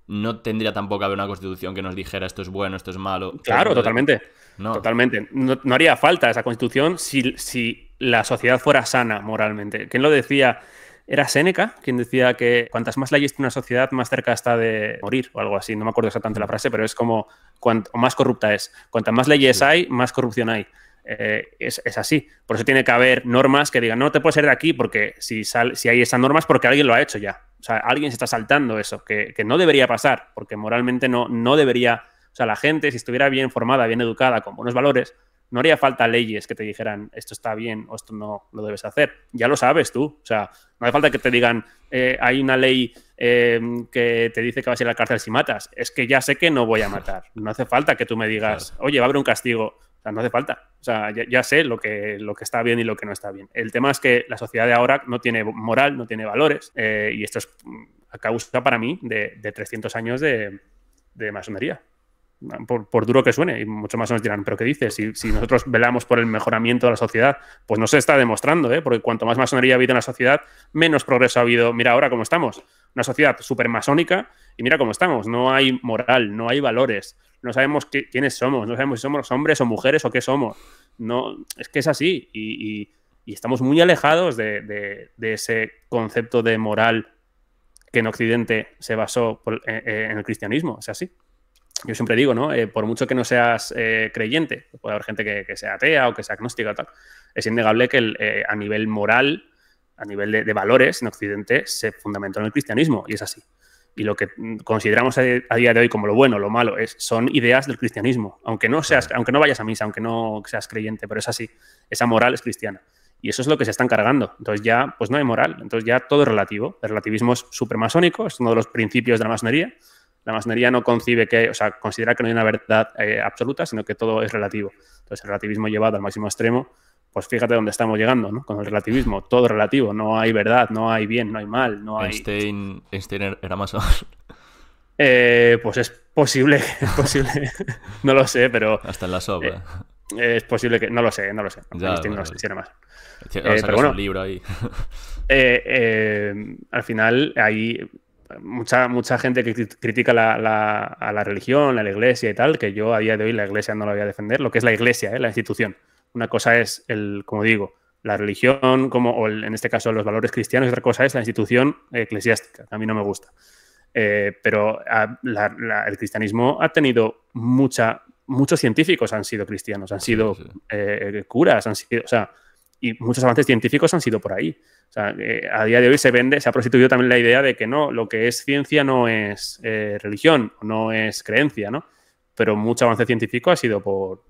no tendría tampoco haber una constitución que nos dijera esto es bueno, esto es malo. Claro, totalmente. No. Totalmente. No, haría falta esa constitución si, si la sociedad fuera sana moralmente. ¿Quién lo decía? Era Seneca quien decía que cuantas más leyes tiene una sociedad, más cerca está de morir o algo así. No me acuerdo exactamente la frase, pero es como cuanto más corrupta es. Cuantas más leyes hay, más corrupción hay. Eh, es, así. Por eso tiene que haber normas que digan, no te puedes ir de aquí porque si, si hay esas normas porque alguien lo ha hecho ya. O sea, alguien se está saltando eso, que, no debería pasar, porque moralmente no, no debería... O sea, la gente, si estuviera bien formada, bien educada, con buenos valores, no haría falta leyes que te dijeran esto está bien o esto no lo debes hacer. Ya lo sabes tú. O sea, no hace falta que te digan eh, hay una ley eh, que te dice que vas a ir a la cárcel si matas. Es que ya sé que no voy a matar. No hace falta que tú me digas, oye, va a haber un castigo. O sea, no hace falta. O sea, ya, sé lo que, lo que está bien y lo que no está bien. El tema es que la sociedad de ahora no tiene moral, no tiene valores. Eh, y esto es mm, a causa para mí de, 300 años de masonería por, duro que suene, y mucho más nos dirán, pero ¿qué dices? Si, nosotros velamos por el mejoramiento de la sociedad, pues no se está demostrando, ¿eh? porque cuanto más masonería ha habido en la sociedad, menos progreso ha habido. Mira ahora cómo estamos, una sociedad súper masónica, y mira cómo estamos, no hay moral, no hay valores, no sabemos quiénes somos, no sabemos si somos hombres o mujeres o qué somos. No, es que es así, y, estamos muy alejados de, ese concepto de moral que en Occidente se basó eh, eh, en el cristianismo, es así yo siempre digo, eh, por mucho que no seas eh, creyente, puede haber gente que, que, sea atea o que sea agnóstica o tal, es innegable que eh, a nivel moral, a nivel de, valores en Occidente, se fundamentó en el cristianismo y es así. Y lo que consideramos a, día de hoy como lo bueno, lo malo, es, son ideas del cristianismo. Aunque no, seas, aunque no vayas a misa, aunque no seas creyente, pero es así. Esa moral es cristiana. Y eso es lo que se están cargando. Entonces ya, pues no hay moral. Entonces ya todo es relativo. El relativismo es supermasónico, es uno de los principios de la masonería. La masonería no concibe que, o sea, considera que no hay una verdad eh, absoluta, sino que todo es relativo. Entonces, el relativismo llevado al máximo extremo, pues fíjate dónde estamos llegando, ¿no? Con el relativismo, todo es relativo, no hay verdad, no hay bien, no hay mal, no hay... Einstein, er-, era más Eh, pues es posible, es posible, no lo sé, pero... Hasta en la sobra. Eh, eh, es posible que... No lo sé, no lo sé. Einstein no lo sé, más. pero bueno, un libro ahí. al final, ahí mucha, mucha gente que critica a la religión, a la iglesia y tal, que yo a día de hoy la iglesia no la voy a defender, lo que es la iglesia, ¿eh? la institución. Una cosa es, el, como digo, la religión, como, o en este caso los valores cristianos, y otra cosa es la institución eclesiástica, a mí no me gusta. Eh, pero ah, el cristianismo ha tenido mucha, muchos científicos han sido cristianos, han sido eh, curas, han sido, o sea, y muchos avances científicos han sido por ahí. O sea, eh, a día de hoy se vende, se ha prostituido también la idea de que no, lo que es ciencia no es eh, religión, no es creencia, ¿no? Pero mucho avance científico ha sido por,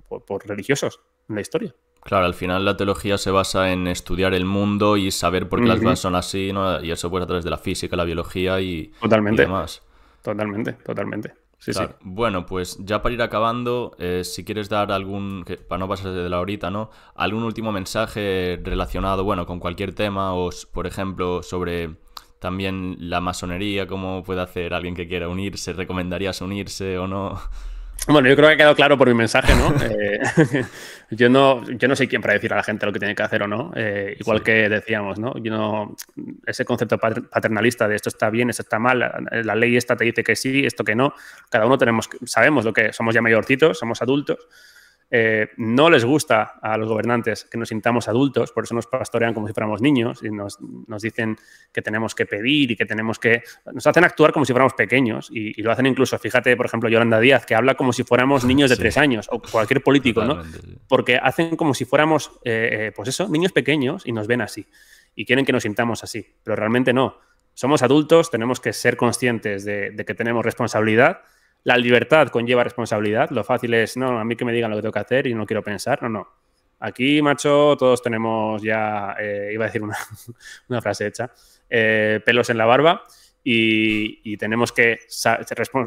religiosos en la historia. Claro, al final la teología se basa en estudiar el mundo y saber por qué las cosas son así, ¿no? Y eso pues a través de la física, la biología y, totalmente, y demás. Totalmente, totalmente. Bueno, pues ya para ir acabando, eh, si quieres dar algún, para no pasar de la horita, ¿no? Algún último mensaje relacionado, bueno, con cualquier tema, o por ejemplo, sobre también la masonería, cómo puede hacer alguien que quiera unirse, recomendarías unirse o no. Bueno, yo creo que ha quedado claro por mi mensaje, ¿no? Eh, yo ¿no? Yo no soy quien para decir a la gente lo que tiene que hacer o no. Eh, igual que decíamos, ¿no? Yo no. Ese concepto paternalista de esto está bien, esto está mal, la, ley esta te dice que sí, esto que no. Cada uno tenemos, sabemos lo que somos ya mayorcitos, somos adultos eh, no les gusta a los gobernantes que nos sintamos adultos, por eso nos pastorean como si fuéramos niños y nos, dicen que tenemos que pedir y que tenemos que... Nos hacen actuar como si fuéramos pequeños y, lo hacen incluso, fíjate, por ejemplo, Yolanda Díaz, que habla como si fuéramos niños de tres años o cualquier político, ¿no? Porque hacen como si fuéramos, eh, eh, pues eso, niños pequeños y nos ven así y quieren que nos sintamos así, pero realmente no. Somos adultos, tenemos que ser conscientes de que tenemos responsabilidad la libertad conlleva responsabilidad. Lo fácil es, no, a mí que me digan lo que tengo que hacer y no quiero pensar. No, no. Aquí, macho, todos tenemos ya, eh, iba a decir una, frase hecha, eh, pelos en la barba y, tenemos que ser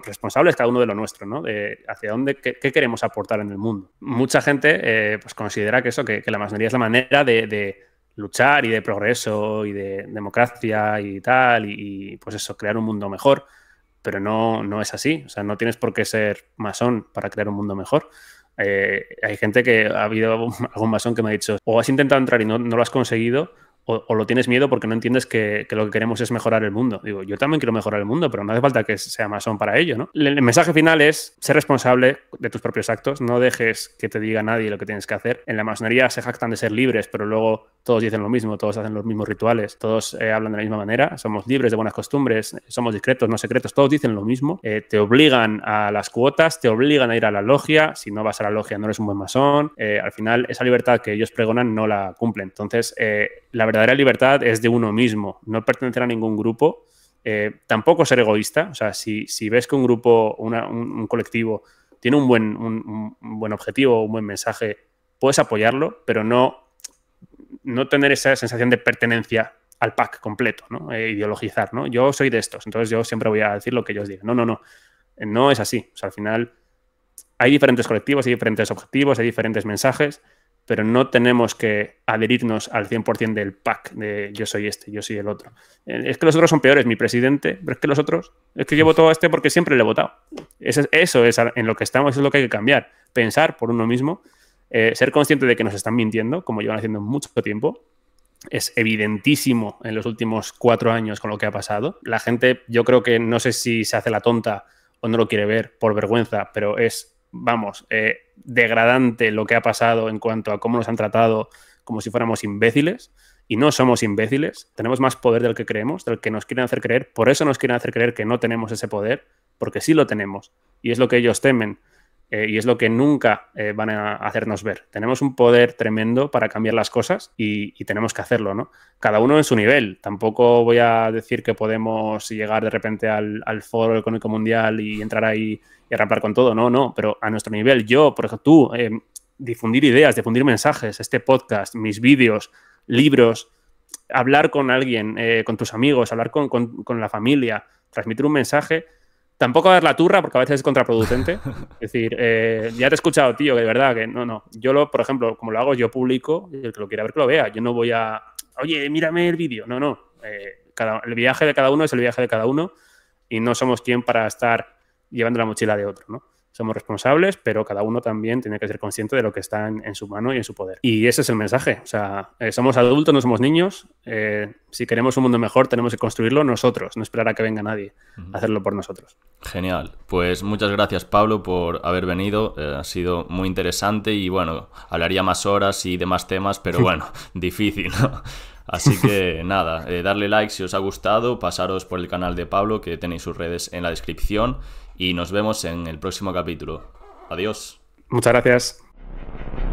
responsables cada uno de lo nuestro, ¿no? De hacia dónde, qué, queremos aportar en el mundo. Mucha gente eh, pues considera que eso, que, la masonería es la manera de, luchar y de progreso y de democracia y tal, y, pues eso, crear un mundo mejor pero no, no es así. O sea, no tienes por qué ser masón para crear un mundo mejor. Eh, hay gente que ha habido algún masón que me ha dicho, o has intentado entrar y no, no lo has conseguido, o, lo tienes miedo porque no entiendes que, lo que queremos es mejorar el mundo. Digo, yo también quiero mejorar el mundo, pero no hace falta que sea masón para ello, ¿no? El, mensaje final es ser responsable de tus propios actos, no dejes que te diga nadie lo que tienes que hacer. En la masonería se jactan de ser libres, pero luego todos dicen lo mismo, todos hacen los mismos rituales, todos eh, hablan de la misma manera, somos libres de buenas costumbres, somos discretos, no secretos, todos dicen lo mismo, eh, te obligan a las cuotas, te obligan a ir a la logia, si no vas a la logia no eres un buen masón, eh, al final esa libertad que ellos pregonan no la cumplen. Entonces, la verdad verdadera libertad es de uno mismo, no pertenecer a ningún grupo, eh, tampoco ser egoísta. O sea, si, ves que un grupo, un, colectivo tiene un buen, un, buen objetivo, un buen mensaje, puedes apoyarlo, pero no, no tener esa sensación de pertenencia al pack completo, eh, ideologizar, ¿no? Yo soy de estos, entonces yo siempre voy a decir lo que ellos digan. No, no, no. No es así. O sea, al final hay diferentes colectivos, hay diferentes objetivos, hay diferentes mensajes pero no tenemos que adherirnos al 100% del pack de yo soy este, yo soy el otro. Eh, es que los otros son peores, mi presidente, pero es que los otros, es que yo voto a este porque siempre le he votado. Eso, es en lo que estamos, eso es lo que hay que cambiar. Pensar por uno mismo, eh, ser consciente de que nos están mintiendo, como llevan haciendo mucho tiempo. Es evidentísimo en los últimos cuatro años con lo que ha pasado. La gente, yo creo que no sé si se hace la tonta o no lo quiere ver por vergüenza, pero es vamos, eh, degradante lo que ha pasado en cuanto a cómo nos han tratado como si fuéramos imbéciles. Y no somos imbéciles, tenemos más poder del que creemos, del que nos quieren hacer creer. Por eso nos quieren hacer creer que no tenemos ese poder, porque sí lo tenemos. Y es lo que ellos temen. Eh, y es lo que nunca eh, van a hacernos ver. Tenemos un poder tremendo para cambiar las cosas y, tenemos que hacerlo, ¿no? Cada uno en su nivel. Tampoco voy a decir que podemos llegar de repente al, Foro Económico Mundial y entrar ahí y arrapar con todo, no, no, pero a nuestro nivel, yo, por ejemplo, tú, eh, difundir ideas, difundir mensajes, este podcast, mis vídeos, libros, hablar con alguien, con tus amigos, hablar con la familia, transmitir un mensaje Tampoco dar la turra, porque a veces es contraproducente. Es decir, eh, ya te he escuchado, tío, que de verdad que no, no. Yo, lo, por ejemplo, como lo hago, yo publico y el que lo quiera ver que lo vea. Yo no voy a, oye, mírame el vídeo. No, no. Eh, el viaje de cada uno es el viaje de cada uno y no somos quien para estar llevando la mochila de otro, ¿no? somos responsables, pero cada uno también tiene que ser consciente de lo que está en, su mano y en su poder. Y ese es el mensaje. O sea, eh, somos adultos, no somos niños. Eh, si queremos un mundo mejor, tenemos que construirlo nosotros, no esperar a que venga nadie, a hacerlo por nosotros. Genial. Pues muchas gracias, Pablo, por haber venido. Eh, ha sido muy interesante y bueno, hablaría más horas y demás temas, pero bueno, difícil, ¿no? Así que nada, darle like si os ha gustado, pasaros por el canal de Pablo, que tenéis sus redes en la descripción, y nos vemos en el próximo capítulo. Adiós. Muchas gracias.